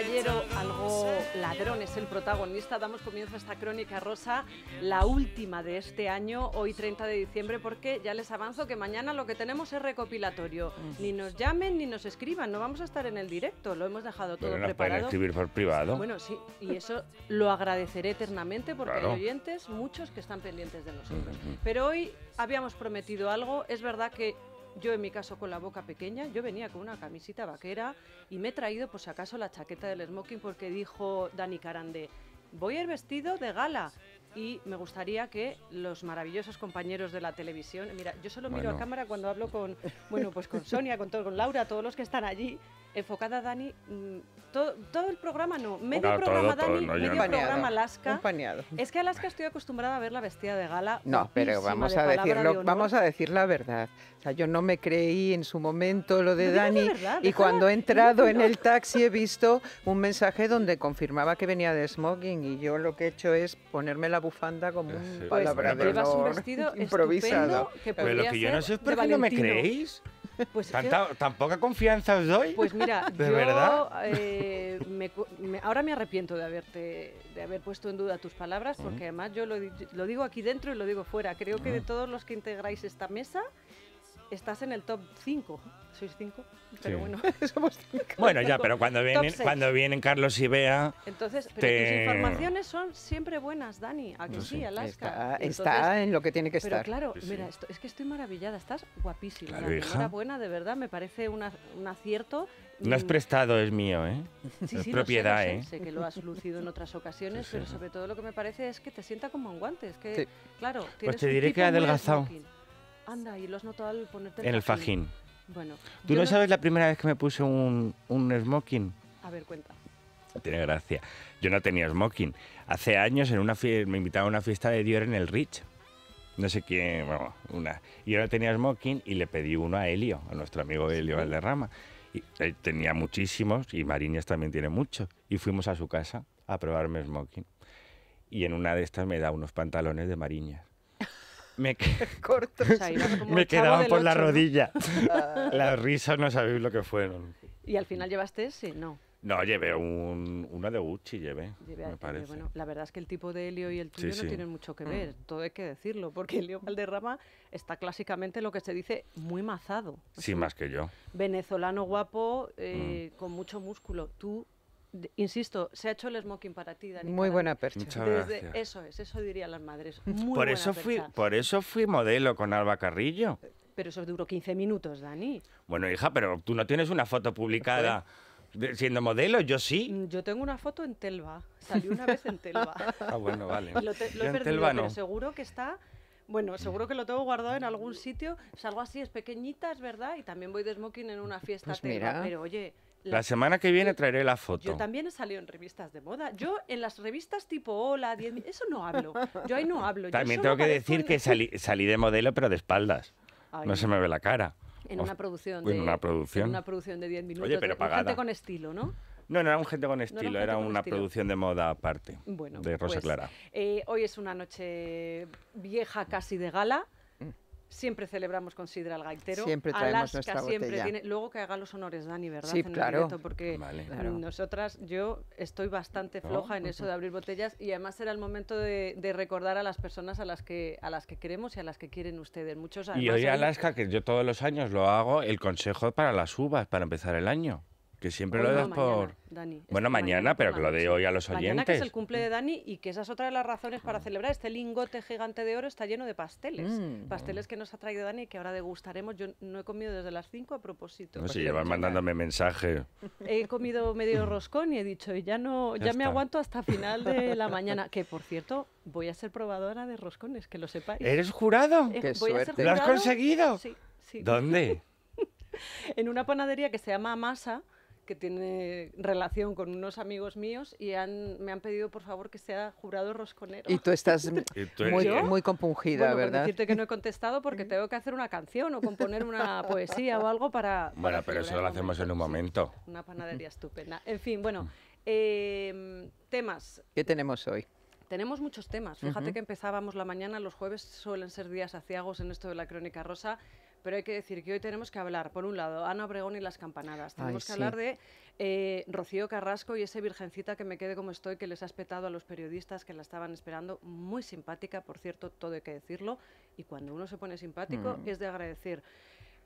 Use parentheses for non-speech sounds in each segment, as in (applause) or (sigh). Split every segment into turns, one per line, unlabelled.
caballero, algo ladrón, es el protagonista. Damos comienzo a esta crónica rosa, la última de este año, hoy 30 de diciembre, porque ya les avanzo que mañana lo que tenemos es recopilatorio. Mm. Ni nos llamen ni nos escriban, no vamos a estar en el directo, lo hemos dejado todo preparado. escribir
por privado. Bueno, sí,
y eso lo agradeceré eternamente porque hay oyentes, muchos que están pendientes de nosotros. Pero hoy habíamos prometido algo, es verdad que yo en mi caso con la boca pequeña, yo venía con una camisita vaquera y me he traído por pues, si acaso la chaqueta del smoking porque dijo Dani Carande, voy a ir vestido de gala y me gustaría que los maravillosos compañeros de la televisión, mira, yo solo miro a cámara cuando hablo con, bueno, pues con Sonia, con, todo, con Laura, todos los que están allí, enfocada Dani, mm, todo, todo el programa no, medio programa Dani, medio programa Alaska. Es que Alaska estoy acostumbrada a ver la vestida de gala. No, pero vamos a decirlo,
vamos a decir la verdad. sea, yo no me creí en su momento lo de Dani y cuando he entrado en el taxi he visto un mensaje donde confirmaba que venía de smoking y yo lo que he hecho es ponerme la bufanda como un pues
palabra
de un vestido
(laughs) improvisado.
pero lo que yo no sé es por qué no me creéis.
Pues ¿Tan poca confianza os doy? Pues mira, (laughs) ¿De yo, verdad?
Eh, ahora me arrepiento de haberte de haber puesto en duda tus palabras, porque además yo lo, lo, digo aquí dentro y lo digo fuera. Creo que de todos los que integráis esta mesa, estás en el top 5 sois cinco, pero bueno, (laughs)
Bueno, ya, pero cuando vienen, cuando vienen Carlos y Bea.
Entonces, tus informaciones son siempre buenas, Dani. aquí sí, Alaska. Está, en lo que tiene que estar. Pero claro, mira, es que estoy maravillada, estás guapísima. Una buena, de verdad, me parece un acierto. No has mm.
prestado, es mío, ¿eh? propiedad,
sé, ¿eh? que lo has lucido en otras ocasiones, pero sobre todo lo que me parece es que te sienta como un guante Claro, pues te diré que ha adelgazado. Anda, y lo has notado al ponerte En el fajín.
¿Tú no, sabes la primera vez que me puse un, smoking? A ver, cuenta. Tiene gracia. Yo no tenía smoking. Hace años en una me invitaba a una fiesta de Dior en el Rich. No sé quién, una. Y yo no tenía smoking y le pedí uno a Helio, a nuestro amigo Helio Valderrama. Y, tenía muchísimos y Mariñas también tiene muchos. Y fuimos a su casa a probarme smoking. Y en una de estas me da unos pantalones de Mariñas me, (laughs) (laughs) quedaban por la rodilla. Ah. Las risas no sabéis lo que fueron. ¿Y
al final llevaste ese? No.
No, llevé un, una de Gucci, llevé, me Bueno,
la verdad es que el tipo de Helio y el tuyo no tienen mucho que mm. ver, todo hay que decirlo, porque Helio Valderrama está clásicamente lo que se dice muy mazado. Sí, más que yo. Venezolano guapo, mm. eh, con mucho músculo. Tú Insisto, se ha hecho el smoking para ti, Dani. Muy
buena percha.
Eso es, eso dirían las madres. Mm. por, eso fui,
por eso fui modelo con Alba Carrillo. Eh,
pero eso duró 15 minutos, Dani.
Bueno, hija, pero tú no tienes una foto publicada pues siendo modelo, yo sí. Mm,
yo tengo una foto en Telva. Salí una vez en Telva. (laughs)
ah, bueno, vale. Lo, he Telva no. pero
seguro que está bueno, seguro que lo tengo guardado en algún sitio. Salgo así, es pequeñita, es verdad, y también voy de smoking en una fiesta. Pues Pero oye, la, semana
que viene traeré la foto. Yo también
he salido en revistas de moda. Yo en las revistas tipo Hola, 10, eso no hablo. Yo ahí no (laughs) hablo. También tengo que decir que
(laughs) salí, de modelo, pero de espaldas. no se me ve la cara.
En una producción. De, en una producción. de 10 minutos. Oye, pero pagada. Gente con estilo, ¿no?
No, no era un gente con estilo, era, una producción de moda aparte. Bueno, de Rosa pues, Clara.
Eh, hoy es una noche vieja casi de gala. Siempre celebramos con sidra al gaitero. Siempre traemos Alaska siempre Tiene, luego que haga los honores Dani, ¿verdad? Sí, claro. porque nosotras, yo estoy bastante floja en pues eso de abrir botellas y además era el momento de, recordar a las personas a las que a las que queremos y a las que quieren ustedes. Muchos años. Y hoy Alaska,
que yo todos los años lo hago, el consejo para las uvas para empezar el año. Que siempre lo das por... Bueno, mañana, pero que lo de hoy a los oyentes. Mañana que es el
cumple de Dani y que esa es otra de las razones para mm. celebrar. Este lingote gigante de oro está lleno de pasteles. Mm. Pasteles que nos ha traído Dani y que ahora degustaremos. Yo no he comido desde las 5 a propósito. No, si llevan
mandándome mensaje.
He comido medio roscón y he dicho, ya no, ya, me aguanto hasta final de la mañana. Que, por cierto, voy a ser probadora de roscones, que lo sepáis. ¿Eres jurado? Eh, ¿Lo has conseguido? Sí, ¿Dónde? (laughs) en una panadería que se llama Masa que tiene relación con unos amigos míos y me han pedido por favor que sea jurado rosconero. Y tú estás (laughs)
muy, muy, compungida, ¿verdad? decirte
que no he (laughs) contestado porque tengo que hacer una canción o componer una (laughs) poesía o algo para...
bueno, pero eso lo hacemos en un momento.
una panadería mm. estupenda. En fin, bueno, mm. em, temas.
¿Qué tenemos hoy?
Tenemos muchos temas. Fíjate que empezábamos la mañana, los jueves suelen ser días aciagos en esto de la crónica rosa pero hay que decir que hoy tenemos que hablar, por un lado, Ana Obregón y las campanadas. Tenemos que hablar de eh, Rocío Carrasco y ese virgencita que me quede como estoy, que les ha espetado a los periodistas que la estaban esperando. Muy simpática, por cierto, todo hay que decirlo. Y cuando uno se pone simpático mm. es de agradecer.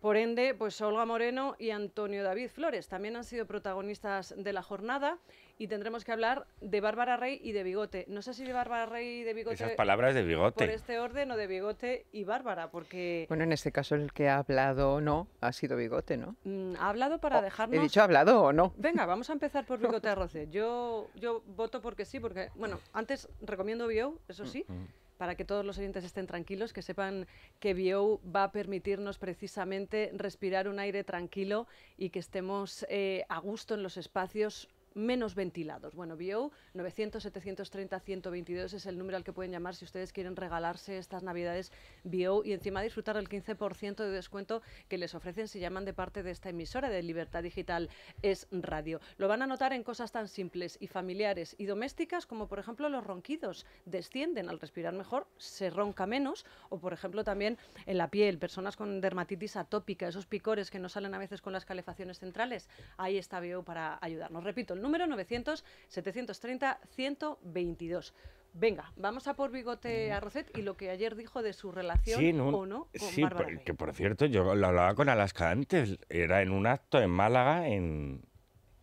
Por ende, pues Olga Moreno y Antonio David Flores también han sido protagonistas de la jornada y tendremos que hablar de Bárbara Rey y de Bigote. No sé si de Bárbara Rey y de Bigote. Esas palabras de Bigote. Por este orden o de Bigote y Bárbara, porque.
Bueno, en este caso el que ha hablado o no ha sido Bigote, ¿no?
Mm, ha hablado para oh, dejarnos. He dicho
hablado o no.
Venga, vamos a empezar por (laughs) Bigote Arroce. Yo, yo voto porque sí, porque. Bueno, antes recomiendo Bio, eso sí. Mm, mm. para que todos los oyentes estén tranquilos, que sepan que Bio va a permitirnos precisamente respirar un aire tranquilo y que estemos eh, a gusto en los espacios menos ventilados. Bueno, BIO 900, 730, 122 es el número al que pueden llamar si ustedes quieren regalarse estas navidades BIO y encima disfrutar del 15% de descuento que les ofrecen si llaman de parte de esta emisora de Libertad Digital es Radio. Lo van a notar en cosas tan simples y familiares y domésticas como por ejemplo los ronquidos. Descienden al respirar mejor, se ronca menos o por ejemplo también en la piel, personas con dermatitis atópica, esos picores que no salen a veces con las calefacciones centrales. Ahí está BIO para ayudarnos. Repito, el número 900-730-122. Venga, vamos a por Bigote a mm. Arrocet y lo que ayer dijo de su relación no, o no con sí,
que por cierto, yo lo hablaba con Alaska antes, era en un acto en Málaga, en,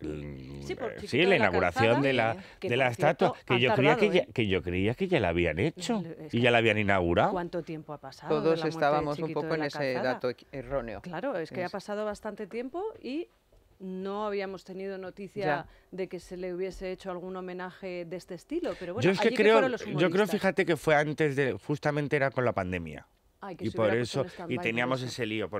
sí, la inauguración de la, de la estatua que yo creía ¿eh?
que, yo creía que ya la habían hecho y ya la habían inaugurado
cuánto tiempo ha pasado todos estábamos un poco en ese dato e-, erróneo claro es que ha
pasado bastante tiempo y no habíamos tenido noticia de que se le hubiese hecho algún homenaje de este estilo. Pero bueno, yo creo, yo creo,
fíjate que fue antes de, justamente era con la pandemia. y por eso, y teníamos ese lío.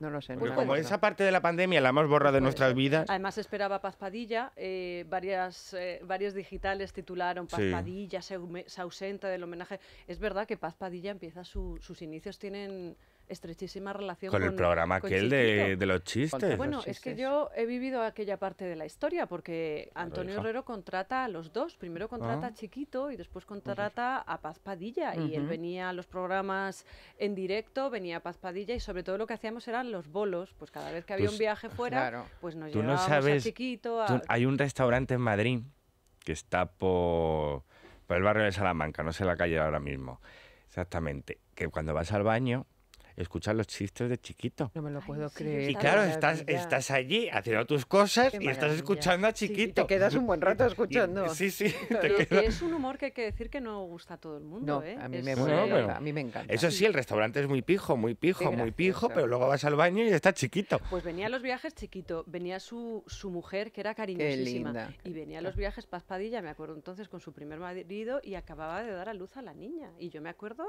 no lo sé. Porque como esa
parte de la pandemia la hemos borrado de pues, nuestras vidas.
Además esperaba Paz Padilla, eh, varias, eh, varios digitales titularon Paz Padilla se, ausenta del homenaje. Es verdad que Paz Padilla empieza sus inicios, tienen estrechísima relación con, el programa aquel de,
los chistes. Bueno, es que
yo he vivido aquella parte de la historia porque Antonio Herrero contrata a los dos. Primero contrata ah. a Chiquito y después contrata a Paz Padilla. Y él venía a los programas en directo, venía a Paz Padilla y sobre todo lo que hacíamos eran los bolos. Pues cada vez que había un viaje fuera, pues nos llevábamos a Chiquito.
hay un restaurante en Madrid que está por, por el barrio de Salamanca, no sé la calle ahora mismo exactamente, que cuando vas al baño escuchar los chistes de chiquito. No me lo puedo creer. Y claro, estás, estás allí haciendo tus cosas y estás escuchando a chiquito. te quedas un buen rato (laughs) escuchando. sí, sí. Te es un humor que hay
que decir que no gusta a todo el mundo. ¿eh? a, mí
me encanta. Eso sí, el restaurante es muy pijo, muy pijo, muy pijo, pero luego vas al baño y está chiquito.
Pues venía a los viajes chiquito, venía su, su mujer, que era cariñosísima. Y venía a los viajes paspadilla, me acuerdo entonces, con su primer marido y acababa de dar a luz a la niña. Y yo me acuerdo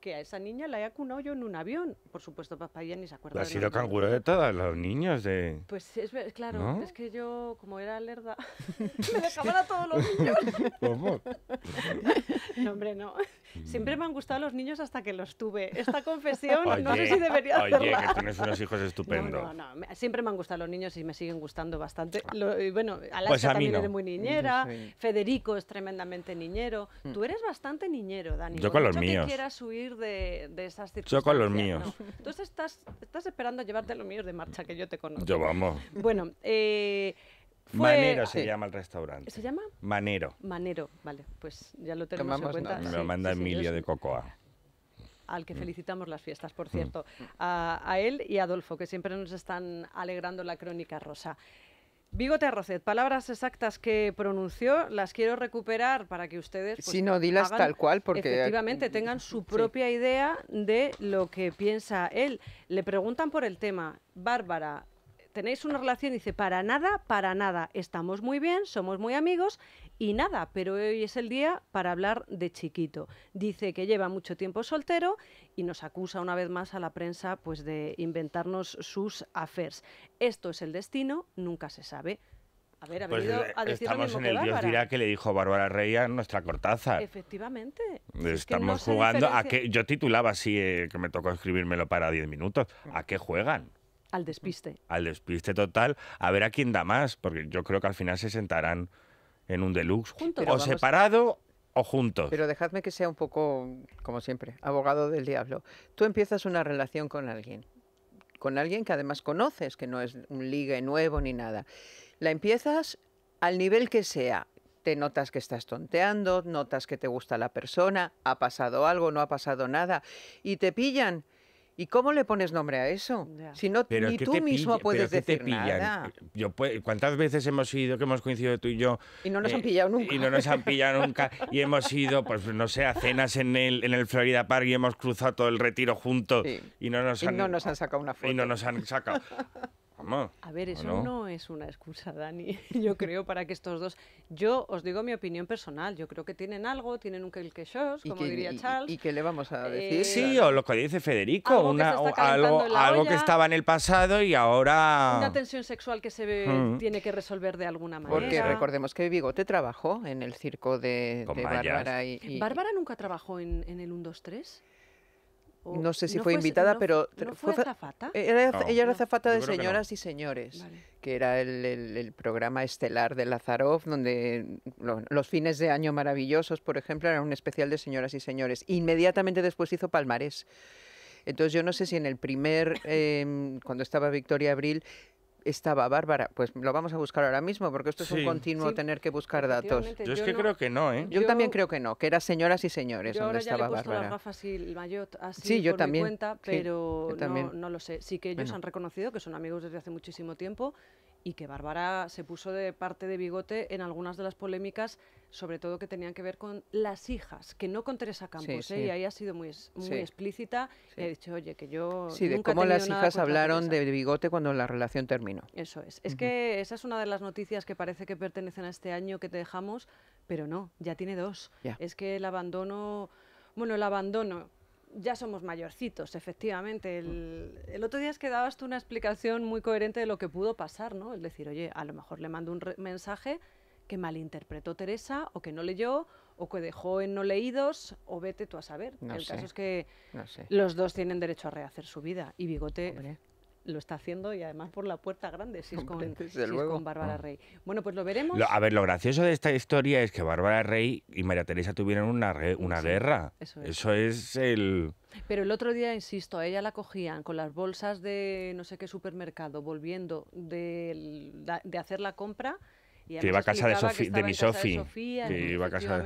que a esa niña la haya acunado yo en un avión. Por supuesto, papá ya ni se acuerda. La ha sido canguro
de todas las niñas de...
Pues es claro, es que yo, como era lerda, (laughs) (laughs) me dejaban a todos los niños. ¿Cómo?
(laughs)
no, hombre, no. Siempre me han gustado los niños hasta que los tuve. Esta confesión (laughs) no sé si debería
hacerlo. hacerla. Oye, que tienes unos hijos (laughs) estupendos. No,
no, no. Siempre me han gustado los niños y me siguen gustando bastante. Ah. y bueno, Alaska la pues también es muy niñera. Mm, Federico es tremendamente niñero. Mm. Tú eres bastante niñero, Dani. Yo con los míos. que quieras huir de, esas circunstancias. Yo con los míos. Entonces estás, estás esperando llevarte los míos de marcha, que yo te conozco. Yo vamos. Bueno, eh
Manero se llama el eh, restaurante. ¿Se llama? Manero.
Manero, vale, pues ya lo
tenemos en cuenta. Me lo
manda Emilio de Cocoa
al que mm. felicitamos las fiestas, por mm. cierto, a, él y a Adolfo, que siempre nos están alegrando la crónica rosa. bigote Rocet, palabras exactas que pronunció, las quiero recuperar para que ustedes... si pues, no, dilas tal cual, porque... Efectivamente, tengan su propia idea de lo que piensa él. Le preguntan por el tema. Bárbara, tenéis una relación, dice, para nada, para nada, estamos muy bien, somos muy amigos y nada, pero hoy es el día para hablar de chiquito. Dice que lleva mucho tiempo soltero y nos acusa una vez más a la prensa pues de inventarnos sus affairs. Esto es el destino, nunca se sabe. Estamos en el Dios dirá
que le dijo Bárbara Rey a nuestra cortaza.
Efectivamente. estamos jugando a que
yo titulaba así eh, que me tocó escribírmelo para 10 minutos. Ah. ¿A qué juegan?
Al despiste.
Al despiste total. A ver a quién da más, porque yo creo que al final se sentarán en un deluxe. O separado o juntos. Pero
dejadme que sea un poco, como siempre, abogado del diablo. Tú empiezas una relación con alguien, con alguien que además conoces, que no es un ligue nuevo ni nada. La empiezas al nivel que sea. Te notas que estás tonteando, notas que te gusta la persona, ha pasado algo, no ha pasado nada, y te pillan ¿Y cómo le pones nombre a eso? Si no, ni tú mismo puedes decir nada.
¿Cuántas veces hemos ido que hemos coincidido tú y yo? Y no nos eh, han pillado nunca. Y no nos han pillado (laughs) nunca. y hemos ido, pues no sé, a cenas en el, en el Florida Park y hemos cruzado todo el retiro juntos. Y, no nos, han, y no nos han sacado una foto. Y no nos han sacado. (laughs) a ver, eso no?
es una excusa, Dani, (laughs) yo creo, para que estos dos... Yo os digo mi opinión personal, yo creo que tienen algo, tienen un que como diría Charles. Y,
qué le vamos a
eh, decir? sí, o
lo que dice Federico, algo, que, estaba en el pasado y ahora... Una
tensión sexual que se mm. tiene que resolver de alguna manera. Porque
recordemos que Bigote trabajó en el circo de, Bárbara. Y, ¿Bárbara
nunca trabajó en, en el 1, 2, 3? no sé si fue, invitada, pero... fue, eh, Era, ella era Zafata de Señoras y Señores,
que era el, programa estelar de Lazaroff, donde los fines de año maravillosos, por ejemplo, era un especial de Señoras y Señores. Inmediatamente después hizo Palmarés. Entonces yo no sé si en el primer, (coughs) em, cuando estaba Victoria Abril, estaba Bárbara? Pues lo vamos a buscar ahora mismo, porque esto es un continuo tener que buscar datos. Yo es que creo
que no, ¿eh? Yo,
también creo que no, que era señoras y señores ahora estaba Bárbara.
sí, yo también. cuenta, pero no, no, lo sé. Sí que ellos han reconocido que son amigos desde hace muchísimo tiempo y que Bárbara se puso de parte de bigote en algunas de las polémicas, sobre todo que tenían que ver con las hijas, que no con Teresa Campos, ¿eh? y ahí ha sido muy, muy explícita, y ha dicho, oye, que yo... Sí, de cómo las hijas hablaron
de bigote cuando la relación terminó.
Eso es. Es que esa es una de las noticias que parece que pertenecen a este año que te dejamos, pero no, ya tiene dos. Es que el abandono, bueno, el abandono ya somos mayorcitos, efectivamente. Mm. El, otro día es que dabas tú una explicación muy coherente de lo que pudo pasar, ¿no? Es decir, oye, a lo mejor le mando un mensaje que malinterpretó Teresa o que no leyó o que dejó en no leídos o vete tú a saber. No el caso es que los dos tienen derecho a rehacer su vida y Bigote lo está haciendo y además por la puerta grande, si es con, con Bárbara mm. Rey. Bueno, pues lo veremos. a
ver, lo gracioso de esta historia es que Bárbara Rey y María Teresa tuvieron una, una guerra. Eso es. el...
Pero el otro día, insisto, a ella la cogían con las bolsas de no sé qué supermercado, volviendo de, hacer la compra. Y que iba a casa de, de mi Sofía, iba a casa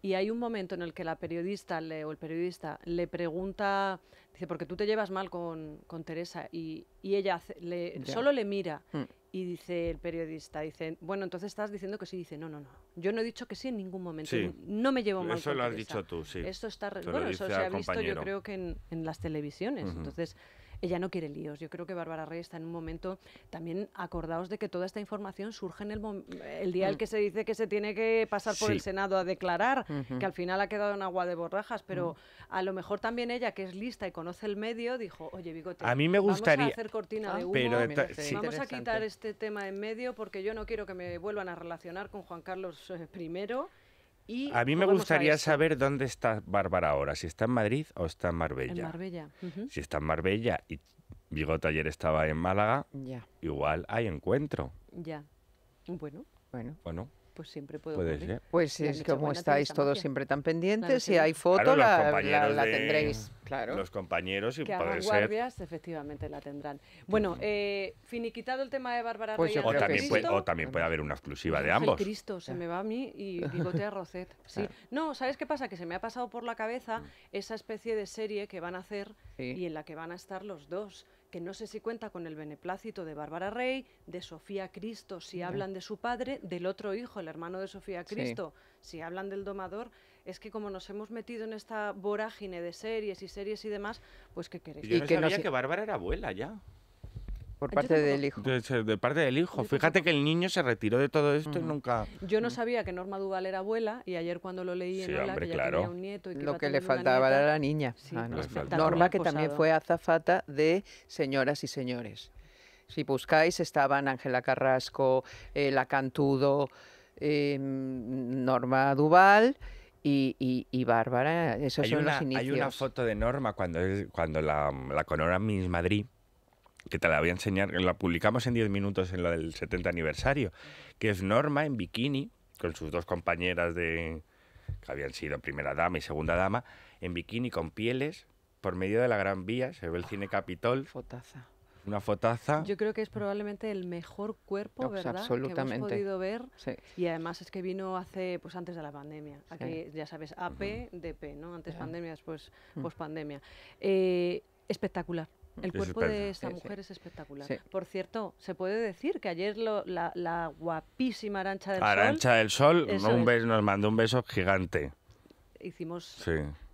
Y hay un momento en el que la periodista o el periodista le pregunta Dice, porque tú te llevas mal con, Teresa y, y ella le, solo le mira. Mm. Y dice el periodista, dice, bueno, entonces estás diciendo que sí. Dice, no, no, no. Yo no he dicho que sí en ningún momento. No me llevo mal. Eso lo has dicho tú, sí. Esto está... bueno, eso se ha visto yo creo que en, las televisiones. Entonces, ella no quiere líos. Yo creo que Bárbara Rey está en un momento, también acordaos de que toda esta información surge en el, día en el mm. que se dice que se tiene que pasar por el Senado a declarar, que al final ha quedado en agua de borrajas, pero a lo mejor también ella, que es lista y conoce el medio, dijo, oye, Bigote, a mí me gustaría... vamos a hacer cortina ah, de humo, vamos a quitar este tema en medio porque yo no quiero que me vuelvan a relacionar con Juan Carlos eh, I a mí me gustaría saber
dónde está Bárbara ahora, si está en Madrid o está en Marbella. En
Marbella. Si
está en Marbella y Bigot ayer estaba en Málaga, ya. igual hay encuentro. Ya. Bueno. Bueno. Bueno pues siempre puede, Pues es como estáis todos siempre tan pendientes, si hay foto la, la, tendréis. Claro. Los compañeros y que ser. guardias,
efectivamente la tendrán. Bueno, eh, finiquitado el tema de Bárbara pues O también, puede, haber una exclusiva de ambos. El Cristo, se ah. me va a mí y (laughs) bigotea Roset. Sí. Ah. No, ¿sabes qué pasa? Que se me ha pasado por la cabeza mm. esa especie de serie que van a hacer y en la que van a estar los dos que no sé si cuenta con el beneplácito de Bárbara Rey, de Sofía Cristo, si hablan de su padre, del otro hijo, el hermano de Sofía Cristo, si hablan del domador, es que como nos hemos metido en esta vorágine de series y series y demás, pues
que queréis. yo no sabía que Bárbara era abuela ya. Por parte del hijo. De, parte del hijo. Fíjate que el niño se retiró de todo esto y mm. nunca.
Yo no mm. sabía que Norma Duval era abuela y ayer cuando lo leí en tenía un nieto y Lo que le faltaba
era la niña. Sí, ah, pues Norma, que también fue
azafata de señoras y señores. Si buscáis, estaban Ángela Carrasco, eh, La Cantudo, em, Norma Duval. Y, y, Bárbara, esos hay son una, los inicios. Hay una foto
de Norma cuando, cuando la, la coronan Miss Madrid, que te la voy a enseñar, la publicamos en 10 minutos en la del 70 aniversario, que es Norma en bikini, con sus dos compañeras de que habían sido primera dama y segunda dama, en bikini con pieles, por medio de la Gran Vía, se ve el cine Capitol. Fotaza. Una fotaza. Yo
creo que es probablemente el mejor cuerpo, pues ¿verdad? Que hemos podido ver. Y además es que vino hace, pues antes de la pandemia. Aquí, ya sabes, AP, DP, ¿no? Antes pandemia, después mm. post pandemia eh, espectacular. El cuerpo de esta mujer es espectacular. Por cierto, se puede decir que ayer la, guapísima Arancha del Arancha Sol... del Sol un beso,
nos mandó un beso gigante.
Hicimos,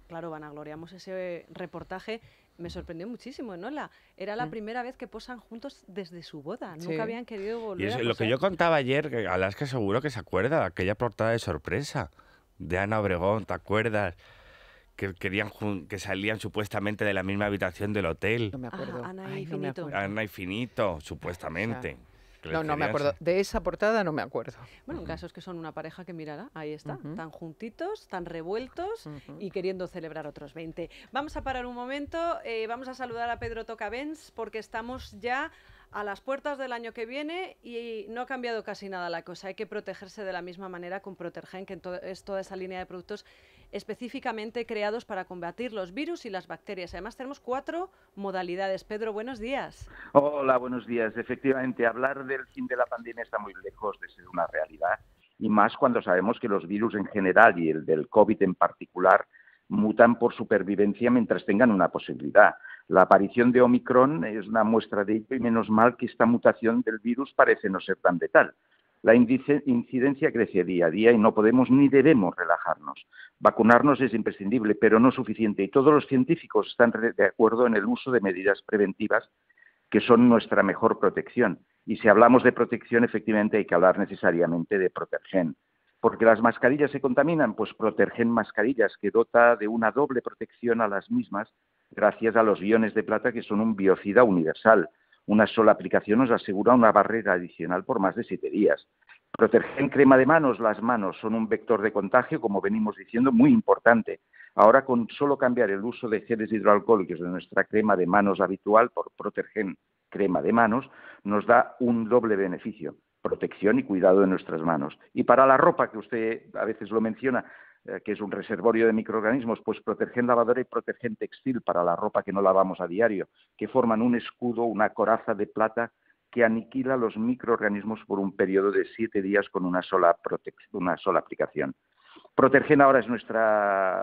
claro, vanagloriamos ese reportaje. Me sorprendió muchísimo, ¿no? era la mm. primera vez que posan juntos desde su boda. Nunca habían querido volver y Lo que yo
contaba ayer, a las que seguro que se acuerda, aquella portada de sorpresa de Ana Obregón, ¿te acuerdas? que querían que salían supuestamente de la misma habitación del hotel. No me acuerdo. Ana y Finito. Ana y Finito, supuestamente. No, no me acuerdo.
De esa portada no me acuerdo.
Bueno, en caso es que son una pareja que mirará, ahí está, tan juntitos, tan revueltos y queriendo celebrar otros 20. Vamos a parar un momento, eh, vamos a saludar a Pedro Tocavens porque estamos ya a las puertas del año que viene y no ha cambiado casi nada la cosa. Hay que protegerse de la misma manera con Protergen, que es toda esa línea de productos específicamente creados para combatir los virus y las bacterias. Además, tenemos cuatro
modalidades. Pedro, buenos días. Hola, buenos días. Efectivamente, hablar del fin de la pandemia está muy lejos de ser una realidad y más cuando sabemos que los virus en general y el del COVID en particular mutan por supervivencia mientras tengan una posibilidad. La aparición de Omicron es una muestra de ello y menos mal que esta mutación del virus parece no ser tan letal. La incidencia crece día a día y no podemos ni debemos relajarnos. Vacunarnos es imprescindible, pero no suficiente, y todos los científicos están de acuerdo en el uso de medidas preventivas que son nuestra mejor protección. Y si hablamos de protección, efectivamente hay que hablar necesariamente de protegen. Porque las mascarillas se contaminan, pues protergen mascarillas, que dota de una doble protección a las mismas gracias a los guiones de plata que son un biocida universal. Una sola aplicación nos asegura una barrera adicional por más de siete días. Protergen crema de manos, las manos son un vector de contagio, como venimos diciendo, muy importante. Ahora con solo cambiar el uso de geles hidroalcohólicos de nuestra crema de manos habitual por Protergen crema de manos, nos da un doble beneficio, protección y cuidado de nuestras manos. Y para la ropa, que usted a veces lo menciona, eh, que es un reservorio de microorganismos, pues Protergen lavadora y Protergen textil para la ropa que no lavamos a diario, que forman un escudo, una coraza de plata que aniquila los microorganismos por un periodo de siete días con una sola, una sola aplicación. Protergen ahora es nuestro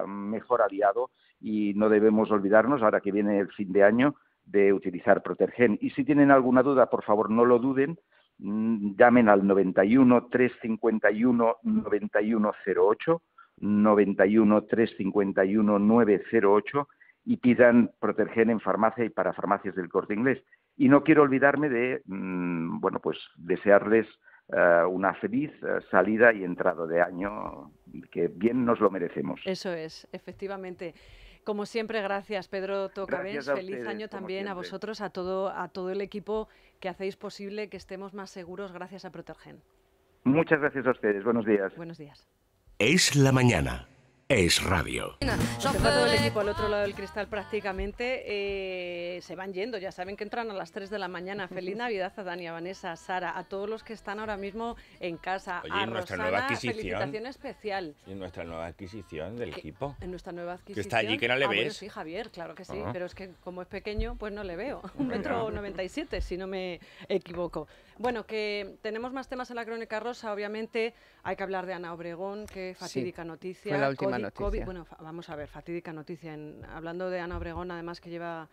mejor aliado y no debemos olvidarnos, ahora que viene el fin de año, de utilizar Protergen. Y si tienen alguna duda, por favor, no lo duden, mm, llamen al 91 351 9108, 91 351 908 y pidan Protergen en farmacia y para farmacias del corte inglés. Y no quiero olvidarme de, mm, bueno, pues desearles eh, una feliz eh, salida y entrada de año que bien nos lo merecemos.
Eso es, efectivamente. Como siempre, gracias Pedro Tocabés. Feliz año también a vosotros, a todo, a todo el equipo que hacéis posible que estemos más seguros gracias a Protergen.
Muchas gracias a ustedes. Buenos días. Buenos días. Es la mañana
es radio.
todo el equipo al otro lado del cristal prácticamente. Eh, se van yendo, ya saben que entran a las 3 de la mañana. (laughs) Feliz Navidad a Dani, a Vanessa, a Sara, a todos los que están ahora mismo en casa. en nuestra nueva adquisición. especial.
en nuestra nueva adquisición del equipo.
En nuestra nueva adquisición. Que está allí, que no le ah, ves. sí, Javier, claro que sí. Ah. Pero es que como es pequeño, pues no le veo. Un (laughs) metro 97 si no me equivoco. Bueno, que tenemos más temas en la crónica rosa, obviamente hay que hablar de Ana Obregón, que fatídica noticia. Fue la última noticia. bueno, vamos a ver, fatídica noticia. En, hablando de Ana Obregón, además que lleva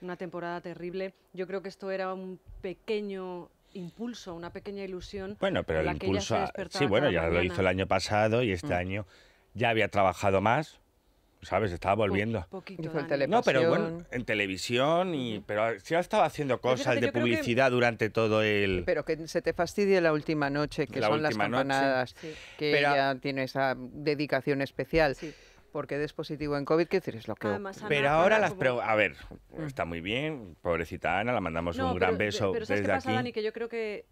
una temporada terrible, yo creo que esto era un pequeño impulso, una pequeña ilusión. Bueno, pero el impulso, sí, bueno, ya lo hizo el año pasado y este mm.
año ya había trabajado más, ¿sabes? Estaba volviendo.
poquito, no, pero bueno,
en televisión, y, pero ha estado haciendo cosas de publicidad durante todo el...
Pero que se te fastidie la última noche, que son las campanadas, que ella tiene esa dedicación especial. Sí. Porque es positivo en COVID, ¿qué decir? Es lo que...
Ah, pero ahora las... A ver, mm. está muy bien, pobrecita Ana, la mandamos un gran beso pero, es que pasa, Dani,
que yo creo que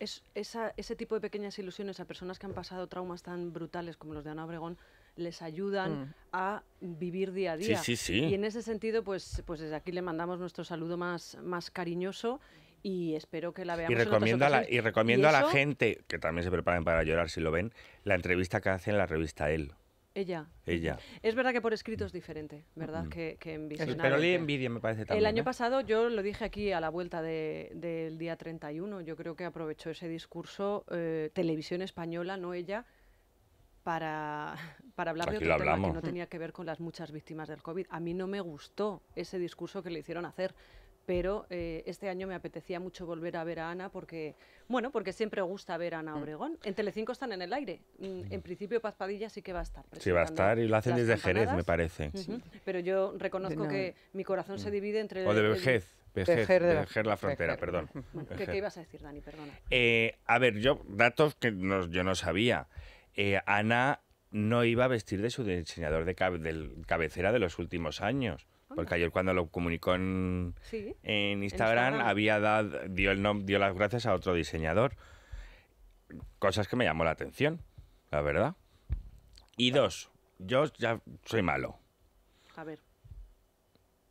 ese tipo de pequeñas ilusiones a personas que han pasado traumas tan brutales como los de Ana Obregón les ayudan mm. a vivir día a día. Sí, Y en ese sentido, pues, pues desde aquí le mandamos nuestro saludo más, más cariñoso y espero que la veamos. Y recomiendo, a, la, y recomiendo a la
gente que también se preparen para llorar si lo ven, la entrevista que hace en la revista Él. Ella. Ella.
Es verdad que por escrito es diferente, ¿verdad? Mm. Que, que Pero le envidia, me parece El año ¿eh? pasado, yo lo dije aquí a la vuelta del día 31, yo creo que aprovechó ese discurso eh, Televisión Española, no ella, para, para hablar de otro tema que no tenía que ver con las muchas víctimas del COVID. A mí no me gustó ese discurso que le hicieron hacer, pero eh, este año me apetecía mucho volver a ver a Ana porque, bueno, porque siempre gusta ver a Ana mm. Obregón. En Telecinco están en el aire. Mm, mm. En principio Paz Padilla sí que va a estar. Sí, va a estar y lo hacen desde Jerez, me parece. Pero yo reconozco que mi corazón se divide entre... O de Vejez. Vejez, de la
frontera, perdón. ¿qué, ibas a decir, Dani? Perdona. Eh, a ver, yo, datos que no, yo no sabía. Eh, Ana no iba a vestir de su diseñador de cabecera de los últimos años. Porque ayer cuando lo comunicó en, Instagram, había dado, dio, el dio las gracias a otro diseñador. Cosas que me llamó la atención, la verdad. Y dos, yo ya soy malo. A ver.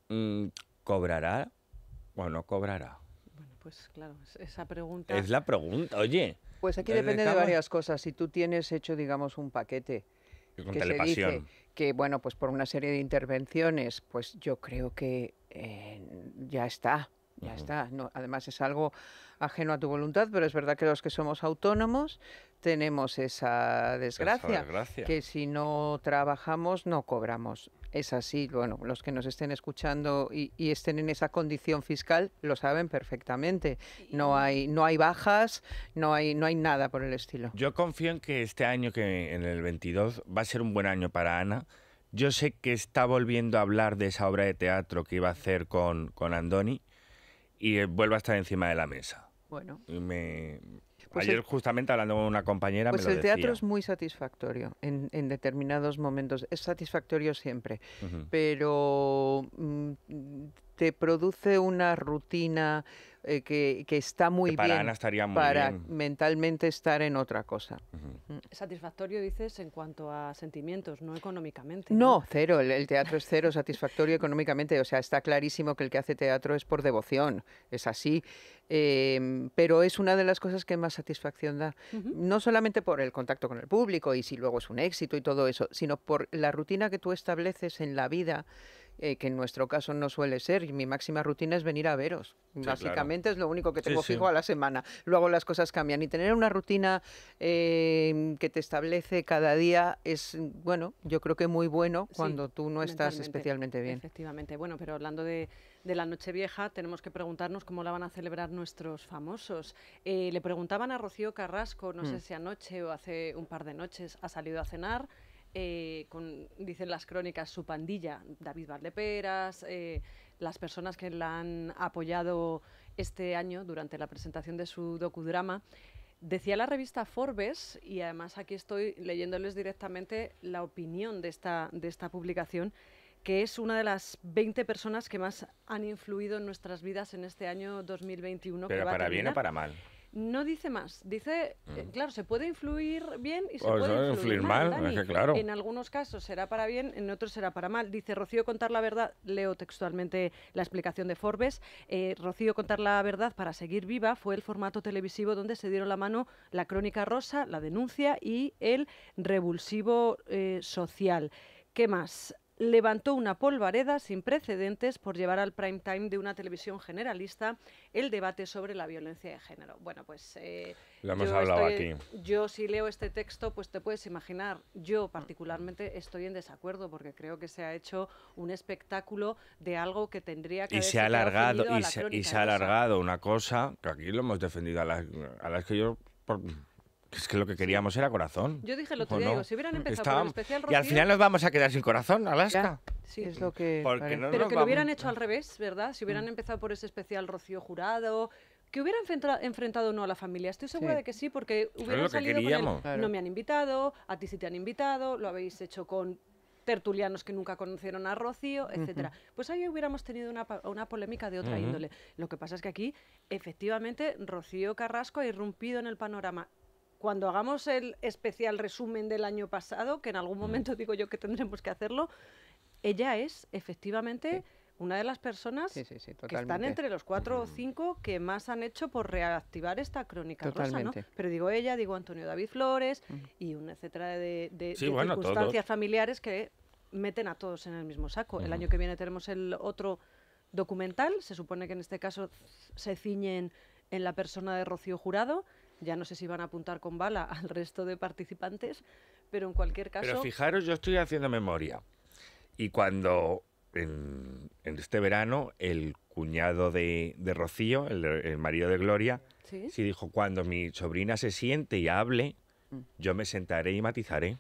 Mm, ¿Cobrará o no cobrará?
Bueno, pues claro, esa pregunta... Es la pregunta, oye.
Pues aquí depende de varias cosas. Si tú tienes hecho, digamos, un paquete que, se dice que, bueno, pues por una serie de intervenciones, pues yo creo que eh, ya está. Ya está. además es algo ajeno a tu voluntad, pero es verdad que los que somos autónomos tenemos esa desgracia, esa que si no trabajamos no cobramos. Es así, bueno, los que nos estén escuchando y, estén en esa condición fiscal lo saben perfectamente. No hay, no hay bajas, no hay, no hay nada por el estilo.
Yo confío en que este año, que en el 22, va a ser un buen año para Ana. Yo sé que está volviendo a hablar de esa obra de teatro que iba a hacer con, con Andoni y vuelva a estar encima de la mesa. Bueno. Pues ayer justamente hablando con una compañera... Pues el teatro es
muy satisfactorio en, determinados momentos. Es satisfactorio siempre, pero mm, te produce una rutina eh, que, está muy para bien para mentalmente estar en otra cosa. Mm.
Satisfactorio dices en cuanto a sentimientos, no económicamente.
No, cero, el, teatro es cero satisfactorio económicamente, o sea, está clarísimo que el que hace teatro es por devoción, es así, em, pero es una de las cosas que más satisfacción da, no solamente por el contacto con el público y si luego es un éxito y todo eso, sino por la rutina que tú estableces en la vida. Eh, que en nuestro caso no suele ser. y Mi máxima rutina es venir a veros. Básicamente es lo único que tengo fijo a la semana. Luego las cosas cambian. Y tener una rutina em, que te establece cada día es, bueno, yo creo que muy bueno cuando tú no estás especialmente bien.
Efectivamente. Bueno, pero hablando de, la la Vieja, tenemos que preguntarnos cómo la van a celebrar nuestros famosos. Eh, le preguntaban a Rocío Carrasco, no sé mm. si anoche o hace un par de noches, ha salido a cenar. Eh, con, dicen las crónicas, su pandilla, David Barleperas, eh, las personas que la han apoyado este año durante la presentación de su docudrama. Decía la revista Forbes, y además aquí estoy leyéndoles directamente la opinión de esta, de esta publicación, que es una de las 20 personas que más han influido en nuestras vidas en este año 2021. Pero para bien o para mal. No dice más, dice, eh, mm. claro, se puede influir bien y se pues, puede eh, influir, mal. claro. En algunos casos será para bien, en otros será para mal. Dice Rocío contar la verdad, leo textualmente la explicación de Forbes, eh, Rocío contar la verdad para seguir viva fue el formato televisivo donde se dieron la mano la crónica rosa, la denuncia y el revulsivo social. ¿Qué más? levantó una polvareda sin precedentes por llevar al prime time de una televisión generalista el debate sobre la violencia de género. Bueno, pues... Eh,
yo hablado
aquí. Yo si leo este texto, pues te puedes imaginar, yo particularmente estoy en desacuerdo porque creo que se ha hecho un espectáculo de algo que tendría que... Y se ha alargado, y se, ha alargado
una cosa que aquí lo hemos defendido, a las, que yo... Es que lo que queríamos era corazón. Yo dije lo otro digo, si hubieran empezado por especial Rocío... Y al final nos vamos a quedar sin corazón, Alaska. Sí, es lo que... Pero que lo hubieran
hecho al revés, ¿verdad? Si hubieran mm. empezado por ese especial Rocío Jurado, que hubieran enfrentado no a la familia. Estoy segura de que sí, porque hubieran salido con no me han invitado, a ti sí te han invitado, lo habéis hecho con tertulianos que nunca conocieron a Rocío, etcétera. Pues ahí hubiéramos tenido una, polémica de otra índole. Lo que pasa es que aquí, efectivamente, Rocío Carrasco ha irrumpido en el panorama cuando hagamos el especial resumen del año pasado, que en algún mm. momento (laughs) digo yo que tendremos que hacerlo, ella es efectivamente una de las personas
que están entre
los cuatro o mm. cinco que más han hecho por reactivar esta crónica rosa, Pero digo ella, digo Antonio David Flores mm. y una etcétera de, circunstancias familiares que meten a todos en el mismo saco. El año que viene tenemos el otro documental, se supone que en este caso se ciñen en la persona de Rocío Jurado ya no sé si van a apuntar con bala (laughs) al resto de participantes, pero en cualquier caso... Pero
fijaros, yo estoy haciendo memoria. Y cuando en, este verano el cuñado de, Rocío, el, marido de Gloria, ¿Sí? dijo, cuando mi sobrina se siente y hable, yo me sentaré y matizaré.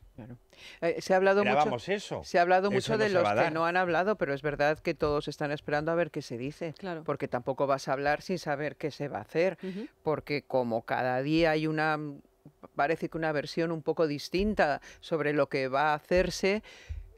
Eh, se ha hablado mucho, Se ha hablado mucho de los que no han hablado, pero es verdad que todos están esperando a ver qué se dice, porque tampoco vas a hablar sin saber qué se va a hacer, porque como cada día hay una parece que una versión un poco distinta sobre lo que va a hacerse,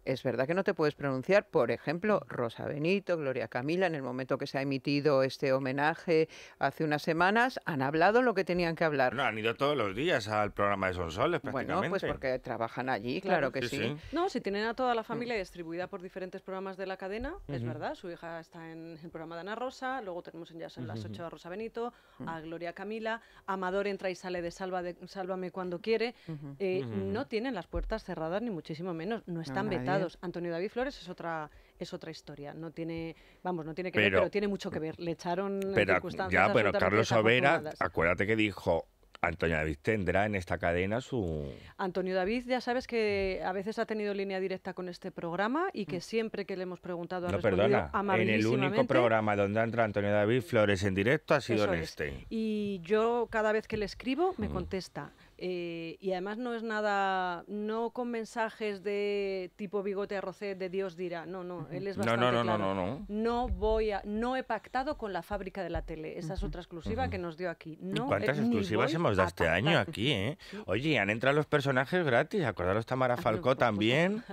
es verdad que no te puedes pronunciar, por ejemplo, mm. Rosa Benito, Gloria Camila, en el momento que se ha emitido este homenaje hace unas semanas, han hablado lo que tenían que hablar. No,
han ido todos los días al programa de Sonsoles, prácticamente. Bueno, pues porque trabajan allí, claro, que sí,
No, si tienen a toda la
familia mm. distribuida por diferentes programas de la cadena, es verdad, su hija está en el programa de Ana Rosa, luego tenemos en ya en las 8 a Rosa Benito, mm. a Gloria Camila, Amador entra y sale de, Salva Sálvame cuando quiere. Eh, no tienen las puertas cerradas, ni muchísimo menos, no están vetadas. Antonio David Flores es otra es otra historia. No tiene, vamos, no tiene que pero, ver, pero tiene mucho que ver. Le echaron pero, circunstancias Ya, pero Carlos Overa,
acuérdate que dijo, Antonio David tendrá en esta cadena su...
Antonio David, ya sabes que a veces ha tenido línea directa con este programa y que mm. siempre que le hemos preguntado ha no, perdona, en el único programa
donde entra Antonio David Flores en directo ha sido en este.
Y yo cada vez que le escribo me mm. contesta... Eh, y además no es nada, no con mensajes de tipo bigote a de Dios dirá, no, no, él es bastante no, no, no, No, no, no, voy a, no he pactado con la fábrica de la tele, esa es otra exclusiva que nos dio aquí. No, ¿Cuántas eh, exclusivas hemos
dado este año aquí, eh? Oye, han entrado los personajes gratis, acordaros Tamara ah, Falcó también,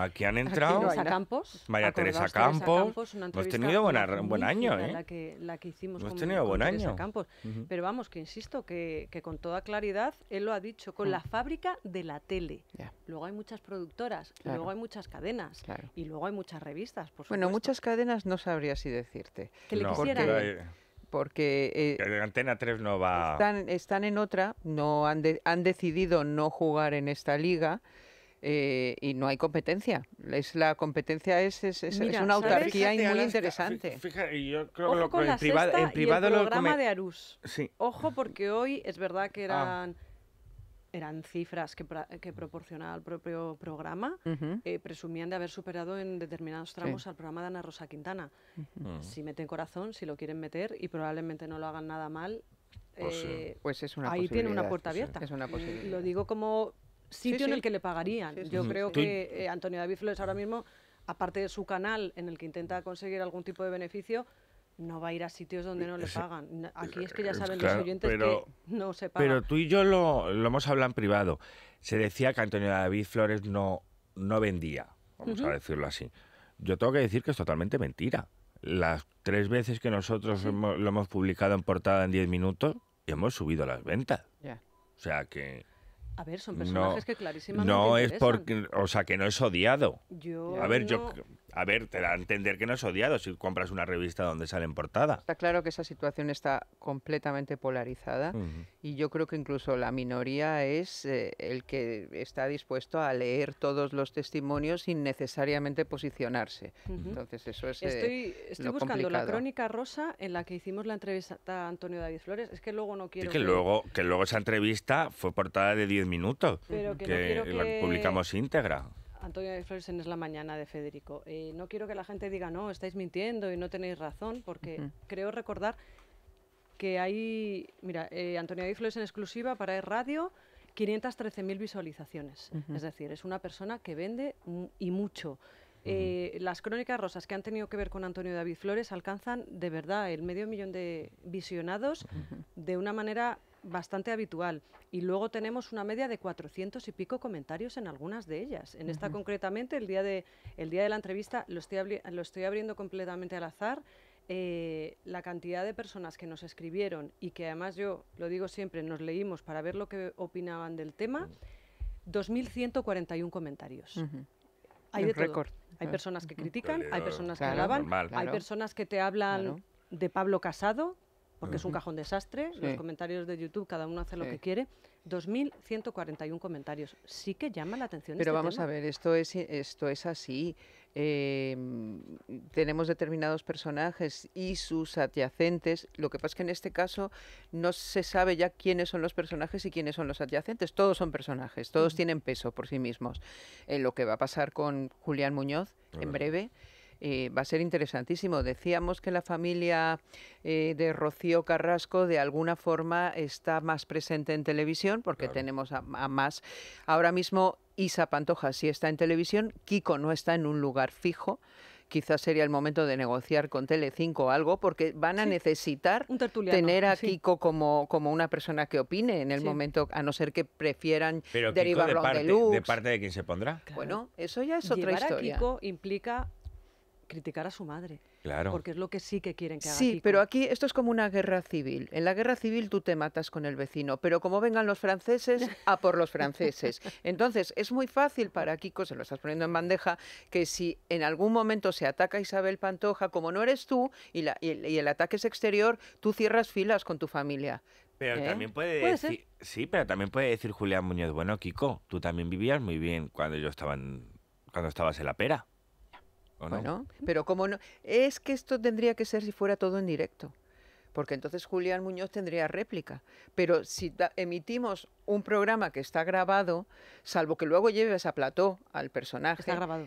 aquí, han entrado. Teresa Campos. María Teresa Campos. Campos hemos tenido buena, buen año, ¿eh? La
que, la que hicimos tenido buen año. Campos. Pero vamos, que insisto, que, que con toda claridad lo ha dicho, con mm. la fábrica de la tele. Luego hay muchas productoras, luego hay muchas cadenas y luego hay muchas revistas, por Bueno,
muchas cadenas no sabría si decirte.
Porque eh, Antena 3 no va
están, en otra no han, han decidido no jugar en esta liga eh, y no hay competencia es la competencia es, es, una autarquía muy interesante
Ojo
la privado, el programa de Arús Ojo porque hoy es verdad que ah. eran eran cifras que, proporcionaba el propio programa, eh, presumían de haber superado en determinados tramos al programa de Ana Rosa Quintana. Ah. Si meten corazón, si lo quieren meter y probablemente no lo hagan nada mal, pues eh, pues ahí tiene una puerta abierta. Mm, lo digo como sitio en el que le pagarían. Yo creo que eh, Antonio David Flores ahora mismo, aparte de su canal en el que intenta conseguir algún tipo de beneficio, no va a ir a sitios donde no le pagan. Aquí es que ya saben los oyentes que no se pagan. Pero tú
y yo lo, hemos hablado en privado. Se decía que Antonio David Flores no, no vendía,
vamos a decirlo
así. Yo tengo que decir que es totalmente mentira. Las tres veces que nosotros lo hemos publicado en portada en 10 minutos, hemos subido las ventas. O sea que...
A ver, son personajes que clarísimamente No es porque...
O sea, que no es odiado. a ver, yo a ver, te da a entender que no es odiado si compras una revista donde sale en portada.
Está claro que esa situación está completamente polarizada y yo creo que incluso la minoría es eh, el que está dispuesto a leer todos los testimonios sin necesariamente posicionarse. Entonces eso es... Eh, estoy, buscando la
crónica rosa en la que hicimos la entrevista a Antonio David Flores. Es que luego no quiero... Es que, Luego,
que luego esa entrevista fue portada de 10 minutos, Pero que, no la publicamos íntegra.
Antonio David Flores en Es la Mañana de Federico. Eh, no quiero que la gente diga, no, estáis mintiendo y no tenéis razón, porque creo recordar que hay, mira, eh, Antonio David Flores en exclusiva para el radio, 513.000 visualizaciones. Es decir, es una persona que vende y mucho. Eh, las crónicas rosas que han tenido que ver con Antonio David Flores alcanzan de verdad el medio millón de visionados de una manera bastante habitual. Y luego tenemos una media de 400 y pico comentarios en algunas de ellas. En esta concretamente, el día, de, el día de la entrevista, lo estoy, abriendo completamente al azar. Eh, la cantidad de personas que nos escribieron y que además yo lo digo siempre, nos leímos para ver lo que opinaban del tema, 2.141 comentarios. Hay Hay personas que critican, hay personas que alaban, hay personas que te hablan de Pablo Casado, porque es un cajón desastre, los comentarios de YouTube, cada uno hace lo que quiere, 2.141 comentarios. Sí que llama la atención. Pero este vamos a ver,
esto es, esto es así. Em, tenemos determinados personajes y sus adyacentes. Lo que pasa es que en este caso no se sabe ya quiénes son los personajes y quiénes son los adyacentes. Todos son personajes, todos tienen peso por sí mismos. Eh, lo que va a pasar con Julián Muñoz en breve eh, va a ser interesantísimo. Decíamos que la familia eh, de Rocío Carrasco de alguna forma está más presente en televisión porque tenemos a, más. Ahora mismo Isa Pantoja sí está en televisión, Kiko no está en un lugar fijo quizás sería el momento de negociar con Telecinco algo, porque van a necesitar tener a Kiko como, como una persona que opine en el momento, a no ser que prefieran
Pero de parte, ¿De parte
quién se pondrá?
Bueno, eso ya es otra
historia. A Kiko implica criticar a su madre. Claro. Porque es lo que sí que quieren que haga. Sí,
pero aquí esto es como una guerra civil. En la guerra civil tú te matas con el vecino, pero como vengan los franceses, a por los franceses. (laughs) Entonces, es muy fácil para Kiko, se lo estás poniendo en bandeja, que si en algún momento se ataca Isabel Pantoja, como no eres tú y, y, el, ataque es exterior, tú cierras filas con tu familia.
Pero ¿Eh? también puede, decir, sí, pero también puede decir Julián Muñoz, bueno, Kiko, tú también vivías muy bien cuando yo estaba cuando estabas en la pera bueno,
pero como no, es que esto tendría que ser si fuera todo en directo, porque entonces Julián Muñoz tendría réplica. Pero si emitimos un programa que está grabado, salvo que luego lleves a plató al personaje.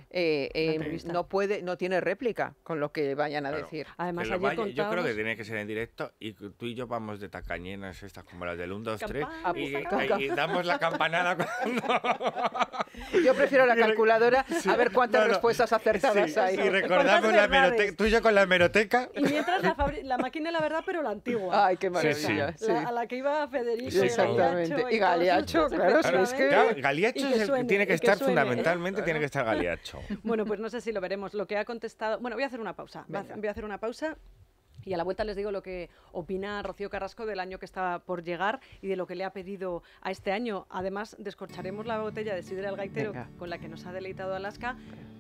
Eh, eh, no puede, no tiene réplica con lo que vayan a decir. Además, yo creo que
tiene que ser en directo y tú y yo vamos de tacañenas estas como las del 1, 2, 3 y, damos la campanada cuando...
(laughs) yo prefiero la calculadora a ver cuántas respuestas acertadas hay. Y recordamos la meroteca,
tú y yo con la hemeroteca. Y mientras
la, máquina la verdad, pero la antigua. Ay, qué maravilla. a la que iba Federico. Exactamente. Galiacho, claro, es el que tiene que, estar fundamentalmente, tiene que estar Galiacho. Bueno, pues no sé si lo veremos. Lo que ha contestado... Bueno, voy a hacer una pausa. Voy a hacer una pausa y a la vuelta les digo lo que opina Rocío Carrasco del año que está por llegar y de lo que le ha pedido a este año. Además, descorcharemos la botella de sidra al gaitero con la que nos ha deleitado Alaska.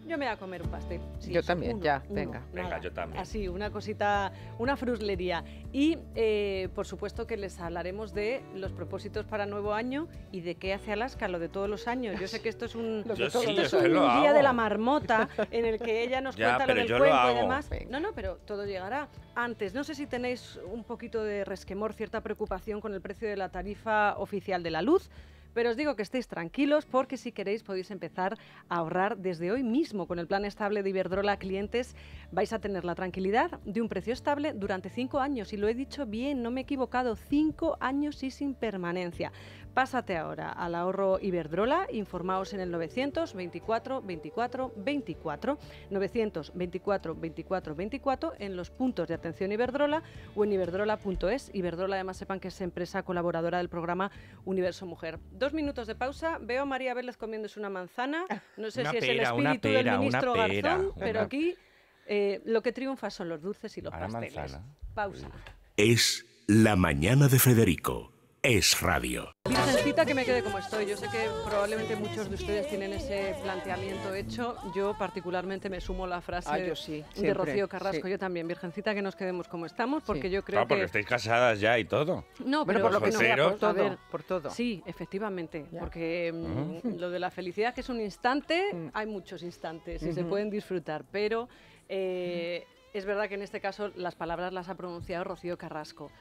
Yo me voy a comer un pastel. yo también, ya, venga. Venga, yo también. Así, una cosita, una fruslería. Y, eh, por supuesto, que les hablaremos de los propósitos para nuevo año y de qué hace Alaska, lo de todos los años. Yo sé que esto es un, día de la marmota en el que ella nos (laughs) cuenta lo del cuento y demás. No, no, pero todo llegará. A no sé si tenéis un poquito de resquemor, cierta preocupación con el precio de la tarifa oficial de la luz. Pero os digo que estéis tranquilos porque si queréis podéis empezar a ahorrar desde hoy mismo con el plan estable de Iberdrola clientes. Vais a tener la tranquilidad de un precio estable durante cinco años y lo he dicho bien, no me he equivocado, cinco años y sin permanencia. Pásate ahora al ahorro Iberdrola, informaos en el 924 24 24, 924 24 24 en los puntos de atención Iberdrola o en iberdrola.es. Iberdrola además sepan que es empresa colaboradora del programa Universo Mujer. Dos minutos de pausa, veo a María Vélez comiéndose una manzana, no sé si es el espíritu del ministro Garzón, pero aquí eh, lo que triunfa son los dulces y los pasteles. Pausa.
Es la mañana de Federico es radio.
Virgencita, que me quede como estoy. Yo sé que probablemente muchos de ustedes tienen ese planteamiento hecho. Yo particularmente me sumo a la frase ah, de Rocío Carrasco. Yo también, Virgencita, que nos quedemos como estamos, porque yo creo ah, porque estáis
casadas ya y todo. No, pero por lo que no, por, todo, por todo.
Sí, efectivamente, porque ah. mm, lo de la felicidad, que es un instante, mm. hay muchos instantes y se pueden disfrutar, pero eh, es verdad que en este caso las palabras las ha pronunciado Rocío Carrasco.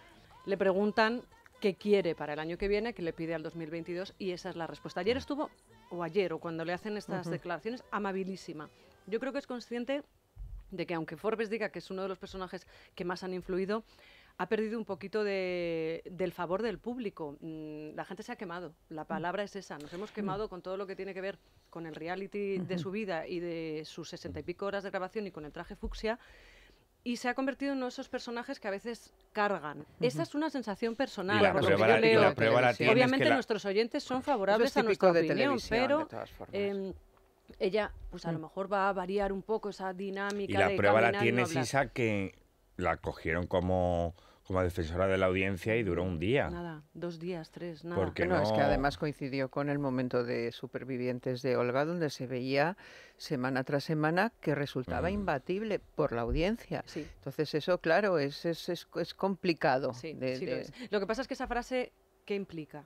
Le preguntan que quiere para el año que viene, que le pide al 2022 y esa es la respuesta. Ayer estuvo, o ayer, o cuando le hacen estas declaraciones, amabilísima. Yo creo que es consciente de que aunque Forbes diga que es uno de los personajes que más han influido, ha perdido un poquito del favor del público. Mm, la gente se ha quemado, la mm. palabra es esa, nos hemos mm. quemado con todo lo que tiene que ver con el reality de su vida y de sus sesenta y pico horas de grabación y con el traje fucsia y se ha convertido en uno de esos personajes que a veces cargan. Esa es una sensación personal. Y la prueba, la, Obviamente nuestros oyentes son favorables a nuestra opinión, pero em, ella, pues a lo mm. mejor va a variar un poco esa dinámica. Y la prueba la tiene Sisa
que la cogieron como como defensora de la audiencia y duró un día.
Nada, dos días, tres, nada. Porque no, es que además
coincidió con el momento de Supervivientes de Olga, donde se veía semana tras semana que resultaba mm. imbatible por la audiencia. Sí. Entonces eso, claro, es, es, complicado.
lo que pasa es que esa frase, ¿qué implica?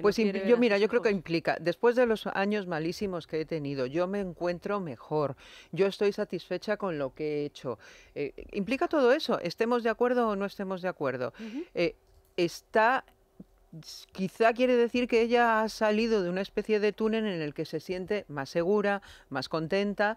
Pues yo, mira, yo
creo que implica, después de los años malísimos que he tenido, yo me encuentro mejor, yo estoy satisfecha con lo que he hecho. Eh, implica todo eso, estemos de acuerdo o no estemos de acuerdo. Eh, está quizá quiere decir que ella ha salido de una especie de túnel en el que se siente más segura, más contenta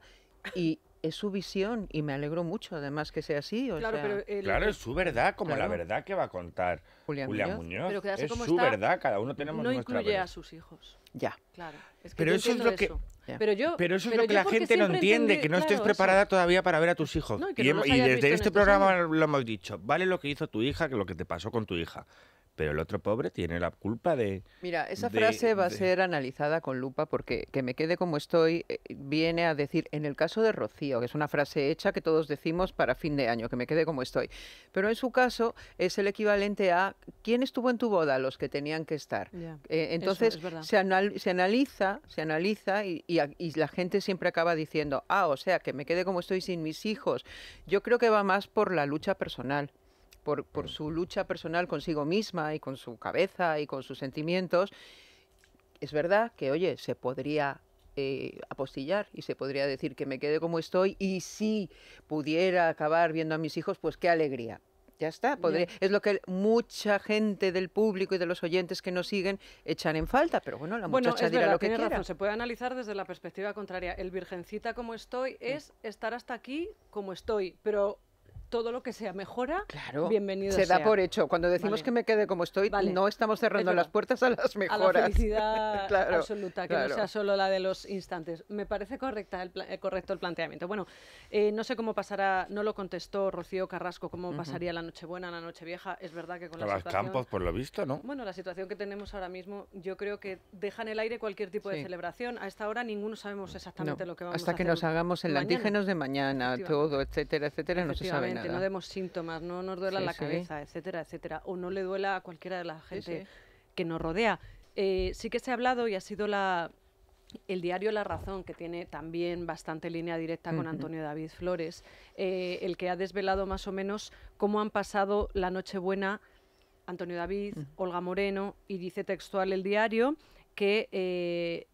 y es su visión y me alegro mucho además que sea así. claro, claro,
es su verdad, como la verdad que va a contar Julián, Muñoz. es su verdad, cada uno tenemos no nuestra incluye a
sus hijos. Ya. Claro. pero, eso es lo que, Pero, eso lo que la gente no entiende, que no estés preparada
todavía para ver a tus hijos. y, desde em, este programa lo hemos dicho, vale lo que hizo tu hija, que lo que te pasó con tu hija pero el otro pobre tiene la culpa de...
Mira, esa frase va a ser analizada con lupa porque que me quede como estoy eh, viene a decir, en el caso de Rocío, que es una frase hecha que todos decimos para fin de año, que me quede como estoy, pero en su caso es el equivalente a ¿quién estuvo en tu boda? Los que tenían que estar. Eh, entonces se, analiza, se analiza y la gente siempre acaba diciendo, ah, o sea, que me quede como estoy sin mis hijos. Yo creo que va más por la lucha personal por, mm. su lucha personal consigo misma y con su cabeza y con sus sentimientos, es verdad que, oye, se podría eh, apostillar y se podría decir que me quede como estoy y si pudiera acabar viendo a mis hijos, pues qué alegría. Ya está, es lo que mucha gente del público y de los oyentes que nos siguen echan en falta, pero bueno, la muchacha dirá lo que tiene quiera. Razón, se
puede analizar desde la perspectiva contraria. El virgencita como estoy mm. es estar hasta aquí como estoy, pero todo lo que sea mejora, claro, bienvenido Se da por
hecho. Cuando decimos que me quede como estoy, no estamos cerrando las puertas a las mejoras. A la felicidad (laughs) absoluta, que no sea
solo la de los instantes. Me parece correcta eh, correcto el planteamiento. Bueno, eh, no sé cómo pasará, no lo contestó Rocío Carrasco, cómo pasaría la noche buena, la noche vieja. Es verdad que con la situación... Campos, por lo visto, ¿no? Bueno, la situación que tenemos ahora mismo, yo creo que deja en el aire cualquier tipo de celebración. A esta hora ninguno sabemos exactamente lo que vamos a hacer. Hasta que nos hagamos el antígenos de
mañana, todo, etcétera, etcétera, no se sabe nada. Que no demos
síntomas, no nos duela la cabeza, etcétera, etcétera, o no le duela a cualquiera de la gente que nos rodea. Eh, sí que se ha hablado y ha sido la, el diario La Razón, que tiene también bastante línea directa con Antonio David Flores, eh, el que ha desvelado más o menos cómo han pasado la Nochebuena Antonio David, mm. Olga Moreno, y dice textual el diario que eh,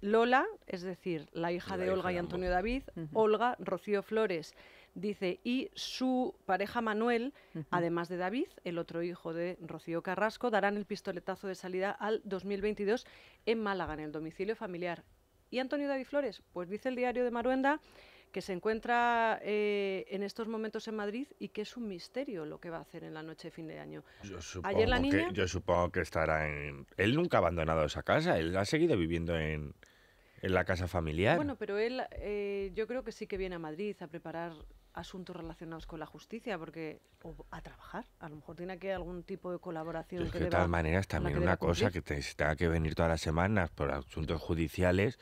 Lola, es decir, la hija de Olga y Antonio David, Olga, Rocío Flores Dice, y su pareja Manuel, además de David, el otro hijo de Rocío Carrasco, darán el pistoletazo de salida al 2022 en Málaga, en el domicilio familiar. ¿Y Antonio David Flores? Pues dice el diario de Maruenda que se encuentra eh, en estos momentos en Madrid y que es un misterio lo que va a hacer en la noche de fin de año.
Yo supongo, que, yo supongo que estará en... Él nunca ha abandonado esa casa, él ha seguido viviendo en, la casa familiar. Bueno,
pero él eh, yo creo que sí que viene a Madrid a preparar asuntos relacionados con la justicia, porque o a trabajar, a lo mejor tiene que algún tipo de colaboración. que de todas maneras también una cosa que
te, tenga que venir todas las semanas por asuntos judiciales,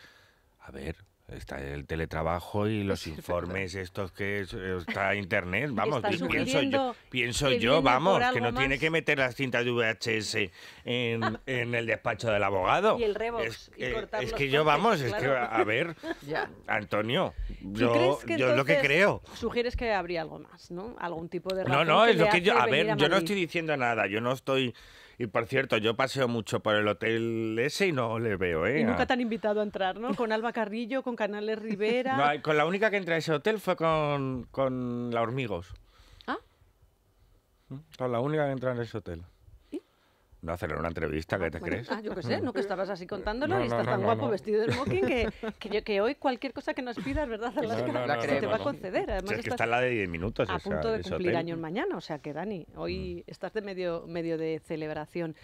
a ver, Está el teletrabajo y los informes estos que está internet, (laughs) vamos, pienso yo, pienso yo, vamos, que no tiene que meter las cintas de VHS (laughs) en, el despacho del abogado. Y el rebox, es, que yo, vamos, es que, a ver, (laughs) Antonio, yo, yo es lo que creo.
Sugieres que habría algo más, ¿no? Algún tipo de... No, no, es lo que yo, a ver, yo no estoy
diciendo nada, yo no estoy y por cierto, yo paseo mucho por el hotel ese y no le veo, ¿eh? Y nunca ah. te
han invitado a entrar, ¿no? Con Alba Carrillo, con Canales Rivera. (laughs) No,
con la única que entré a ese hotel fue con, con la Hormigos. ¿Ah? ¿Mm? Con la única que entró en ese hotel. ¿No hacerle una entrevista? ¿Qué te ah, crees? Ah, yo qué sé, no
que estabas así (laughs) contándolo y estás tan guapo vestido de smoking que, (laughs) que, hoy cualquier cosa que nos pidas, ¿verdad? te va a conceder. Además, estás es que está la de 10
minutos. A punto de cumplir años
mañana, o sea que Dani, hoy mm. estás de medio, medio de celebración.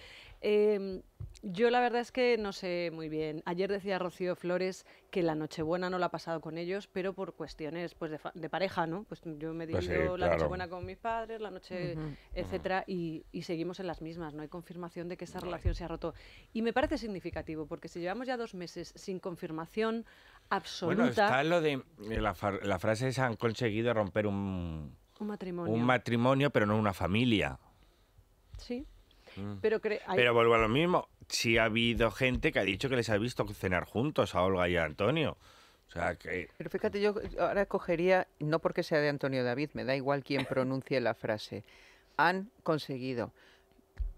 Eh, yo la verdad es que no sé muy bien. Ayer decía Rocío Flores que la Nochebuena no la ha pasado con ellos, pero por cuestiones pues de, pareja, ¿no? Pues yo me pues divido la la Nochebuena con mis padres, la noche, etcétera, y, seguimos en las mismas. No hay confirmación de que esa relación se ha roto. Y me parece significativo, porque si llevamos ya dos meses sin confirmación absoluta... Bueno, está
lo de... Eh, la, la frase es han conseguido romper un...
Un matrimonio. Un
matrimonio, pero no una familia. Sí. Mm.
Pero,
vuelvo a lo mismo, sí ha habido gente que ha dicho que les ha visto cenar juntos a Olga y a Antonio. sea Pero fíjate,
yo ahora escogería, no porque sea de Antonio David, me da igual quién pronuncie la frase, han conseguido.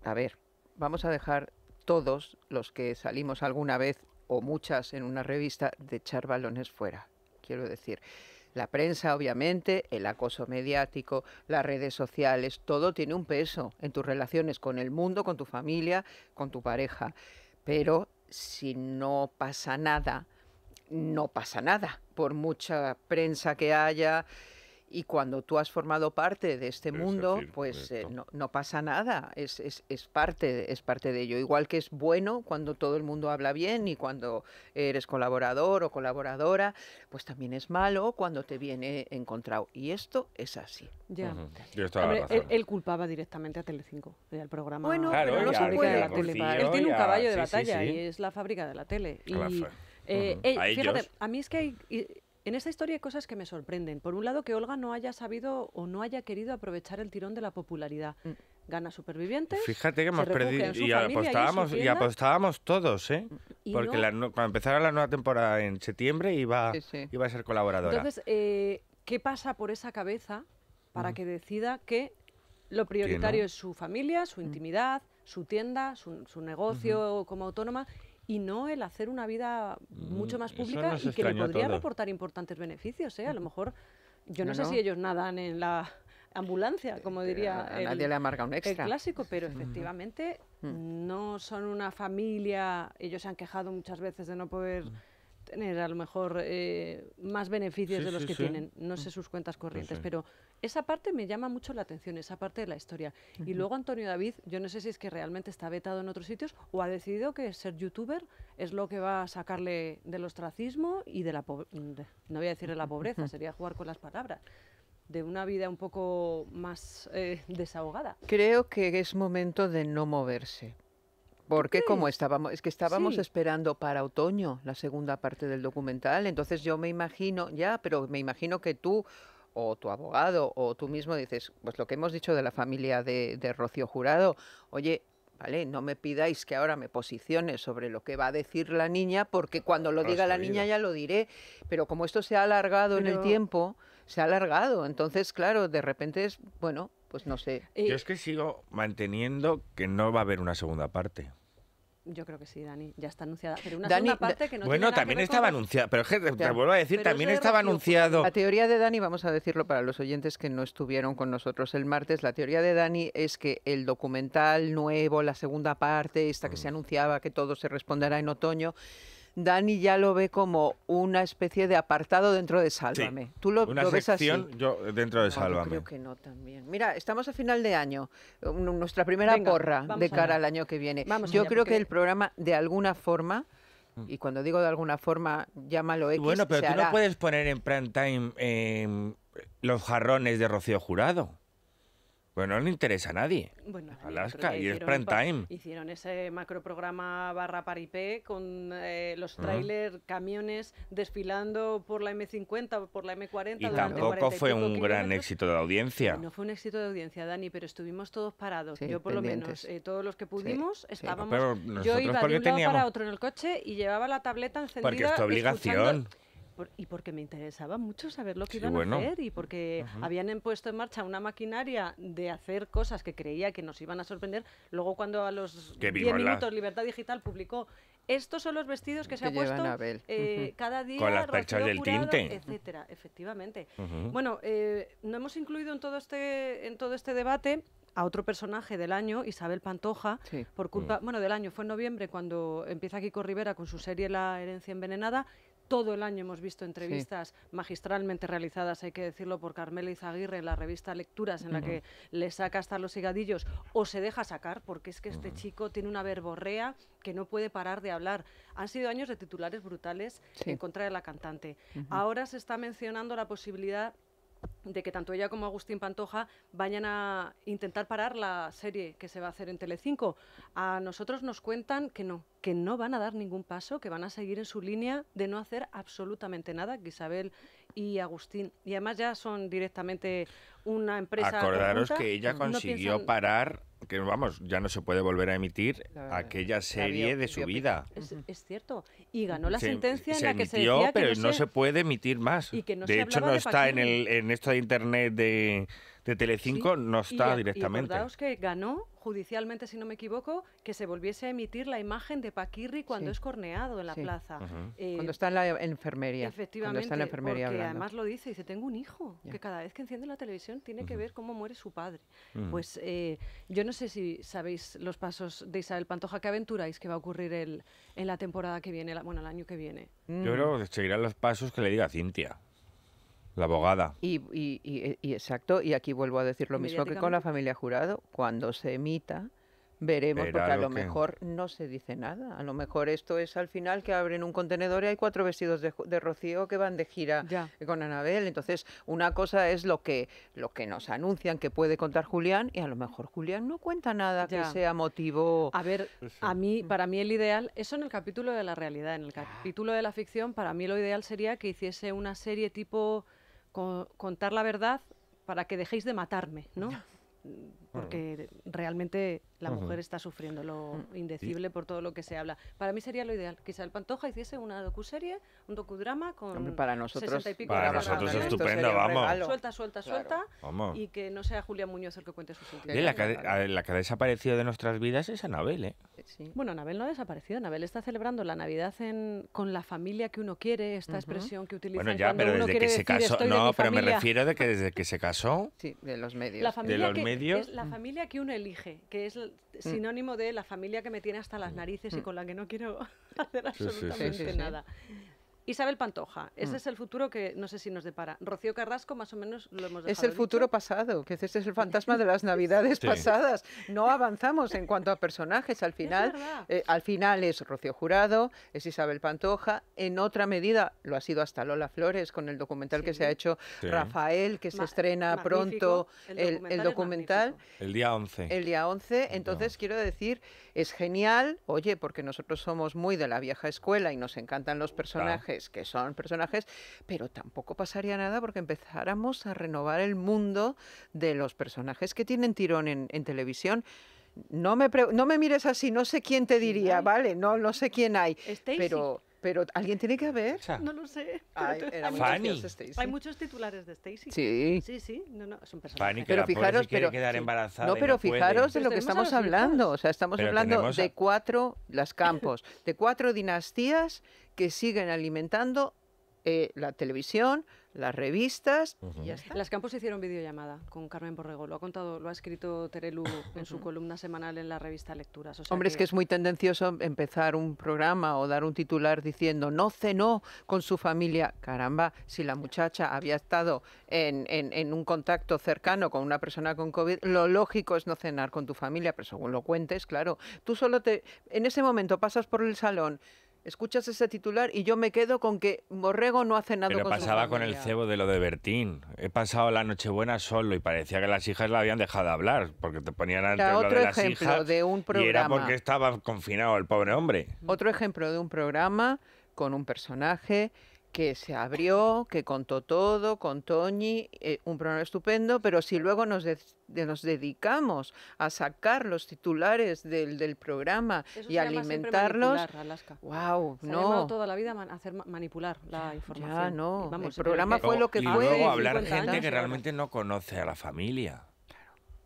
A ver, vamos a dejar todos los que salimos alguna vez o muchas en una revista de echar balones fuera, quiero decir. La prensa, obviamente, el acoso mediático, las redes sociales, todo tiene un peso en tus relaciones con el mundo, con tu familia, con tu pareja. Pero si no pasa nada, no pasa nada, por mucha prensa que haya, y cuando tú has formado parte de este mundo, pues eh, no, pasa nada, es, es, parte, es parte de ello. Igual que es bueno cuando todo el mundo habla bien y cuando eres colaborador o colaboradora, pues también es malo cuando te viene encontrado. Y esto es así. Ya. él,
culpaba directamente a Telecinco, eh, al programa. Bueno, pero no se puede. La tele. él tiene un caballo de batalla y es la fábrica de la tele. Y, eh, fíjate, a mí es que hay en esta historia hay cosas que me sorprenden. Por un lado, que Olga no haya sabido o no haya querido aprovechar el tirón de la popularidad. Mm. Gana supervivientes. Fíjate que hemos perdido. Y apostábamos, y, apostábamos
todos, ¿eh? Mm. Porque cuando empezara la nueva temporada en septiembre iba, iba a ser colaboradora. Entonces,
eh, ¿qué pasa por esa cabeza para mm. que decida que lo prioritario es su familia, su intimidad, su tienda, su, negocio como autónoma y no el hacer una vida mm, mucho más pública y que le podría aportar reportar importantes beneficios. ¿eh? A lo mejor, yo no, sé si ellos nadan en la ambulancia, eh, como diría le amarga un extra. clásico, pero efectivamente mm. no son una familia, ellos se han quejado muchas veces de no poder... Mm tener a lo mejor eh, más beneficios de los que tienen, no sé mm. sus cuentas corrientes, pero esa parte me llama mucho la atención, esa parte de la historia. Y luego Antonio David, yo no sé si es que realmente está vetado en otros sitios o ha decidido que ser youtuber es lo que va a sacarle del ostracismo y de la pobreza, no voy a decir la pobreza, sería jugar con las palabras de una vida un poco más eh, desahogada.
Creo que es momento de no moverse, porque como estábamos, es que estábamos esperando para otoño la segunda parte del documental, entonces yo me imagino, ya, pero me imagino que tú o tu abogado o tú mismo dices, pues lo que hemos dicho de la familia de, de Rocío Jurado, oye, vale, no me pidáis que ahora me posicione sobre lo que va a decir la niña, porque cuando lo diga la niña ya lo diré, pero como esto se ha alargado en el tiempo, se ha alargado, entonces claro, de repente es, bueno, pues no sé. Eh, Yo
es que sigo manteniendo que no va a haber una segunda parte.
Yo creo que sí, Dani, ya está anunciada. Pero una segunda parte que no Bueno, también estaba
anunciada, pero es que te, vuelvo a decir, también estaba pues.
anunciado. La teoría de Dani, vamos a decirlo para los oyentes que no estuvieron con nosotros el martes, la teoría de Dani es que el documental nuevo, la segunda parte, esta que mm. se anunciaba que todo se responderá en otoño, Dani ya lo ve como una especie de apartado dentro de Sálvame. ¿Tú lo, ves así?
Yo dentro de Sálvame. creo que no también.
Mira, estamos a final de año, um, nuestra primera gorra de cara al año que viene. yo creo que el programa, de alguna forma, mm. y cuando digo de alguna forma, llámalo X. Bueno, pero tú no puedes
poner en prime time em, los jarrones de Rocío Jurado. Bueno, no le interesa a nadie. Alaska y es time.
Hicieron ese macroprograma barra paripé con eh, los mm. trailers, camiones desfilando por la M50, por la M40. Y tampoco fue un
gran éxito de audiencia.
No fue un éxito de audiencia, Dani, pero estuvimos todos parados. yo por lo menos, eh, todos los que pudimos estábamos. Pero yo iba de un lado para otro en el coche y llevaba la tableta encendida. Porque es tu obligación. Escuchando y porque me interesaba mucho saber lo que iban a hacer y porque habían puesto en marcha una maquinaria de hacer cosas que creía que nos iban a sorprender. Luego cuando a los 10 minutos Libertad Digital publicó estos son los vestidos que, se ha puesto eh, cada día. Con las perchas del tinte. Etcétera, efectivamente. Bueno, eh, no hemos incluido en todo, este, en todo este debate a otro personaje del año, Isabel Pantoja, por culpa, mm. bueno, del año, fue en noviembre cuando empieza Kiko Rivera con su serie La herencia envenenada todo el año hemos visto entrevistas magistralmente realizadas, hay que decirlo, por Carmela Izaguirre en la revista Lecturas, en la que le saca hasta los higadillos, o se deja sacar, porque es que este chico tiene una verborrea que no puede parar de hablar. Han sido años de titulares brutales en contra de la cantante. Ahora se está mencionando la posibilidad de que tanto ella como Agustín Pantoja vayan a intentar parar la serie que se va a hacer en Telecinco. A nosotros nos cuentan que no, que no van a dar ningún paso, que van a seguir en su línea de no hacer absolutamente nada, que Isabel y Agustín, y además ya son directamente una empresa... Acordaros que ella consiguió
parar que vamos, ya no se puede volver a emitir aquella serie de su vida.
Es, cierto. Y ganó la sentencia en la que se decía pero no se...
puede emitir más. de hecho, no está en, en esto de internet de de Telecinco no está directamente. Y
que ganó judicialmente, si no me equivoco, que se volviese a emitir la imagen de Paquirri cuando es corneado en la plaza. Eh, cuando
está en la enfermería. Efectivamente, está la enfermería porque además
lo dice, dice, tengo un hijo, que cada vez que enciende la televisión tiene que ver cómo muere su padre. Mm. Pues eh, yo no sé si sabéis los pasos de Isabel Pantoja, ¿qué aventuráis que va a ocurrir el,
en la temporada que viene, bueno, el año que viene?
Yo creo
que seguirán los pasos que le diga Cintia. La abogada.
Y, exacto, y aquí vuelvo a decir lo mismo que con la familia jurado, cuando se emita, veremos, porque a lo, mejor no se dice nada. A lo mejor esto es al final que abren un contenedor y hay cuatro vestidos de, Rocío que van de gira con Anabel. Entonces, una cosa es lo que, lo que nos anuncian que puede contar Julián y a lo mejor Julián no cuenta nada que sea motivo. A ver, pues a
mí, mm. para mí el ideal, eso en el capítulo de la realidad, en el capítulo de la ficción, para mí lo ideal sería que hiciese una serie tipo contar la verdad para que dejéis de matarme, ¿no? porque realmente la mujer está sufriendo lo mm. indecible por todo lo que se habla. Para mí sería lo ideal, quizá el Pantoja hiciese una docuserie, un docudrama con para nosotros, para, estupendo, vamos. Suelta, suelta, suelta y que no sea Julia Muñoz el que cuente sus sentimientos.
La, que, ha desaparecido de nuestras vidas es Anabel, ¿eh?
eh
bueno, Anabel no ha desaparecido, Anabel está celebrando la Navidad con la familia que uno quiere, esta expresión que utiliza... bueno, ya, pero desde que se casó, no, pero me
refiero de que desde que se casó, sí, de los medios, de los medios,
la
familia que uno elige, que es mm. sinónimo de la familia que me tiene hasta las mm. narices y mm. con la que no quiero (laughs) hacer absolutamente nada. Isabel Pantoja, ese mm. es el futuro que no sé si nos depara. Rocío Carrasco, más o menos lo hemos dejado Es el futuro
pasado, que ese es el fantasma de las (laughs) navidades pasadas. No avanzamos en cuanto a personajes. Al final, eh, al final es Rocío Jurado, es Isabel Pantoja. En otra medida lo ha sido hasta Lola Flores con el documental que se ha hecho Rafael, que se estrena pronto. El, documental.
El, día 11. El
día 11. Entonces, quiero decir es genial, oye, porque nosotros somos muy de la vieja escuela y nos encantan los personajes, que son personajes, pero tampoco pasaría nada porque empezáramos a renovar el mundo de los personajes que tienen tirón en, televisión. No me, no me mires así, no sé quién te diría, ¿vale? No, no sé quién hay, pero... Pero alguien tiene que haber. No
lo sé. (laughs) Este hay muchos titulares de Stacy. Sí. Sí, sí, son
personas que Pero fijaros, quedar No, pero fijaros de lo que estamos hablando. O sea, estamos hablando de cuatro, las campos, de cuatro dinastías que siguen alimentando eh, la televisión, las revistas ya Las Campos hicieron videollamada
con Carmen Borrego, lo ha contado, lo ha escrito Terelu en su columna semanal en la revista Lecturas. O Hombre, que... es que es muy
tendencioso empezar un programa o dar un titular diciendo no cenó con su familia. Caramba, si la muchacha había estado en, en un contacto cercano con una persona con COVID, lo lógico es no cenar con tu familia, pero según lo cuentes, claro, tú solo te, en ese momento pasas por el salón, Escuchas ese titular y yo me quedo con que Borrego no hace nada Pero pasaba con el
cebo de lo de Bertín. He pasado la Nochebuena solo y parecía que las hijas la habían dejado hablar porque te ponían ante lo de las hijas un programa. y era porque estaba confinado el pobre hombre.
Otro ejemplo de un programa con un personaje que se abrió, que contó todo, con Toñi, eh, un programa estupendo, pero si luego nos, nos dedicamos a sacar los titulares del, del programa Eso y alimentarlos, wow, no. Ha toda
la vida a hacer manipular la información. Ya, no. el programa fue lo que fue. Y luego hablar gente que realmente
no conoce a la familia.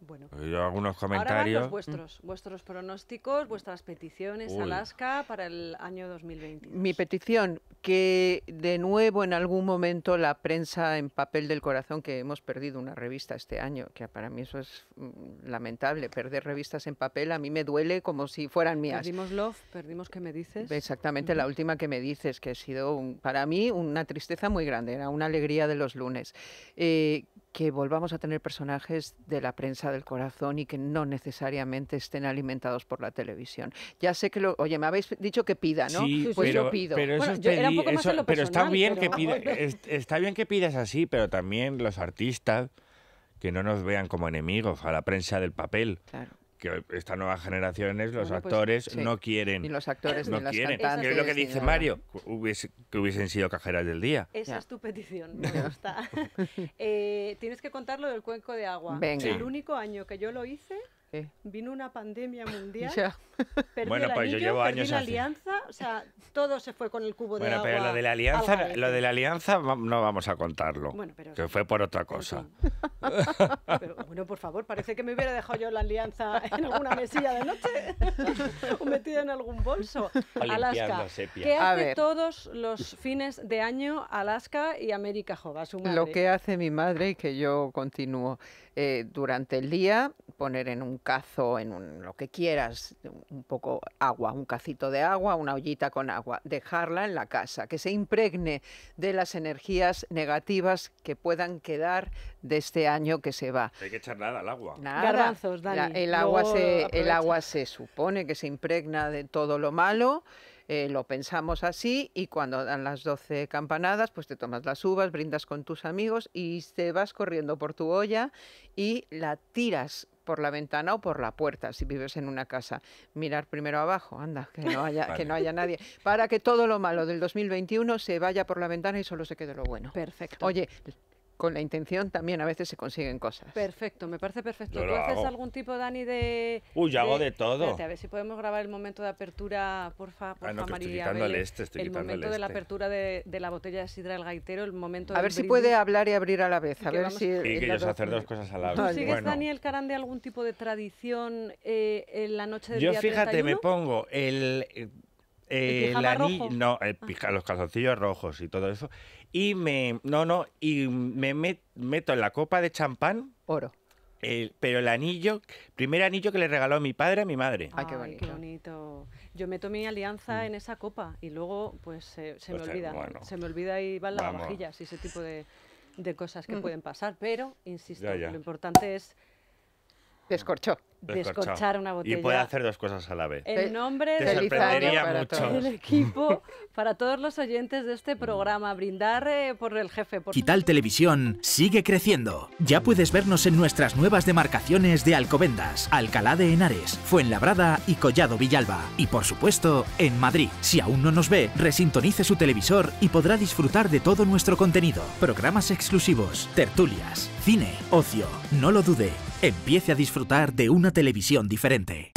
Bueno. Pues algunos comentarios.
Mm. vuestros, pronósticos, vuestras peticiones, Alaska, para el año 2020.
Mi petición, que de nuevo en algún momento la prensa en papel del corazón, que hemos perdido una revista este año, que para mí eso es mm, lamentable, perder revistas en papel a mí me duele como si fueran mías. Perdimos
Love, perdimos ¿Qué me dices.
Exactamente, la última que me dices, que ha sido para mí una tristeza muy grande, era una alegría de los lunes. Eh, que volvamos a tener personajes de la prensa del corazón y que no necesariamente estén alimentados por la televisión. Ya sé que lo, oye, me habéis dicho que pida, ¿no? pues yo pido. Pero, está bien que pida, (laughs)
está bien que pidas así, pero también los artistas que no nos vean como enemigos a la prensa del papel. Claro que estas nuevas generaciones, los pues, actores, no quieren. Ni los actores, no ni quieren. Las es lo que dice Mario, que hubiesen sido cajeras del día. Esa es tu
petición, (laughs) eh, tienes que contar lo del cuenco de agua. El único año que yo lo hice Vino una pandemia mundial. (laughs) bueno, pues yo llevo años. la alianza, o sea, todo se fue con el cubo de agua. Bueno, pero lo de la alianza, lo de la
alianza no vamos a contarlo. que fue por otra cosa.
bueno, por favor, parece que me hubiera dejado yo la alianza en alguna mesilla de noche (laughs) o metida en algún bolso. Alaska. ¿Qué hace todos los fines de año Alaska y América Jova? Lo que hace
mi madre y que yo continúo. Eh, durante el día poner en un cazo, en un, lo que quieras, un poco agua, un cacito de agua, una ollita con agua, dejarla en la casa, que se impregne de las energías negativas que puedan quedar de este año que se va. Hay que
echar nada al agua. Nada.
el, agua el agua se supone que se impregna de todo lo malo eh, lo pensamos así y cuando dan las 12 campanadas, pues te tomas las uvas, brindas con tus amigos y te vas corriendo por tu olla y la tiras por la ventana o por la puerta, si vives en una casa. Mirar primero abajo, anda, que no haya, que no haya nadie, para que todo lo malo del 2021 se vaya por la ventana y solo se quede lo bueno. Perfecto. Oye, con la intención también a veces se consiguen cosas.
Perfecto, me parece perfecto. ¿Tú haces algún tipo, Dani, de...? Uy, yo hago de todo. a ver si podemos grabar el momento de apertura, porfa, porfa ah, no, María. Estoy el, este, estoy el momento el de la este. apertura de, de, la botella de sidra del gaitero, el momento... A ver si puede
hablar y abrir a la vez, a ver si... Sí, que ellos hacer dos cosas a la vez.
¿Tú sigues, Dani,
el Carán de algún tipo de tradición eh, en la noche del Yo, fíjate, me
pongo el... Eh, ¿El eh, la No, ah. los calzoncillos rojos y todo eso. Y me, no, no, y me meto en la copa de champán. Oro. pero el anillo, primer anillo que le regaló mi padre a mi madre. Ay, qué bonito.
Yo meto mi alianza mm. en esa copa y luego pues se me pues, olvida. se me olvida y van las vajillas y ese tipo de, cosas que mm. pueden pasar. Pero, insisto, lo importante es... Descorchó
descorchar, una botella. Y puede hacer dos cosas a la vez. El nombre Te sorprendería mucho. El (laughs)
equipo, para todos los oyentes de este programa, brindar eh, por el jefe. Por...
Quital Televisión sigue creciendo. Ya puedes vernos en nuestras nuevas demarcaciones de Alcobendas, Alcalá de Henares, Fuenlabrada y Collado Villalba. Y por supuesto, en Madrid. Si aún no nos ve, resintonice su televisor y podrá disfrutar de todo nuestro contenido. Programas exclusivos, tertulias, cine, ocio. No lo dude. Empiece a disfrutar de una televisión diferente.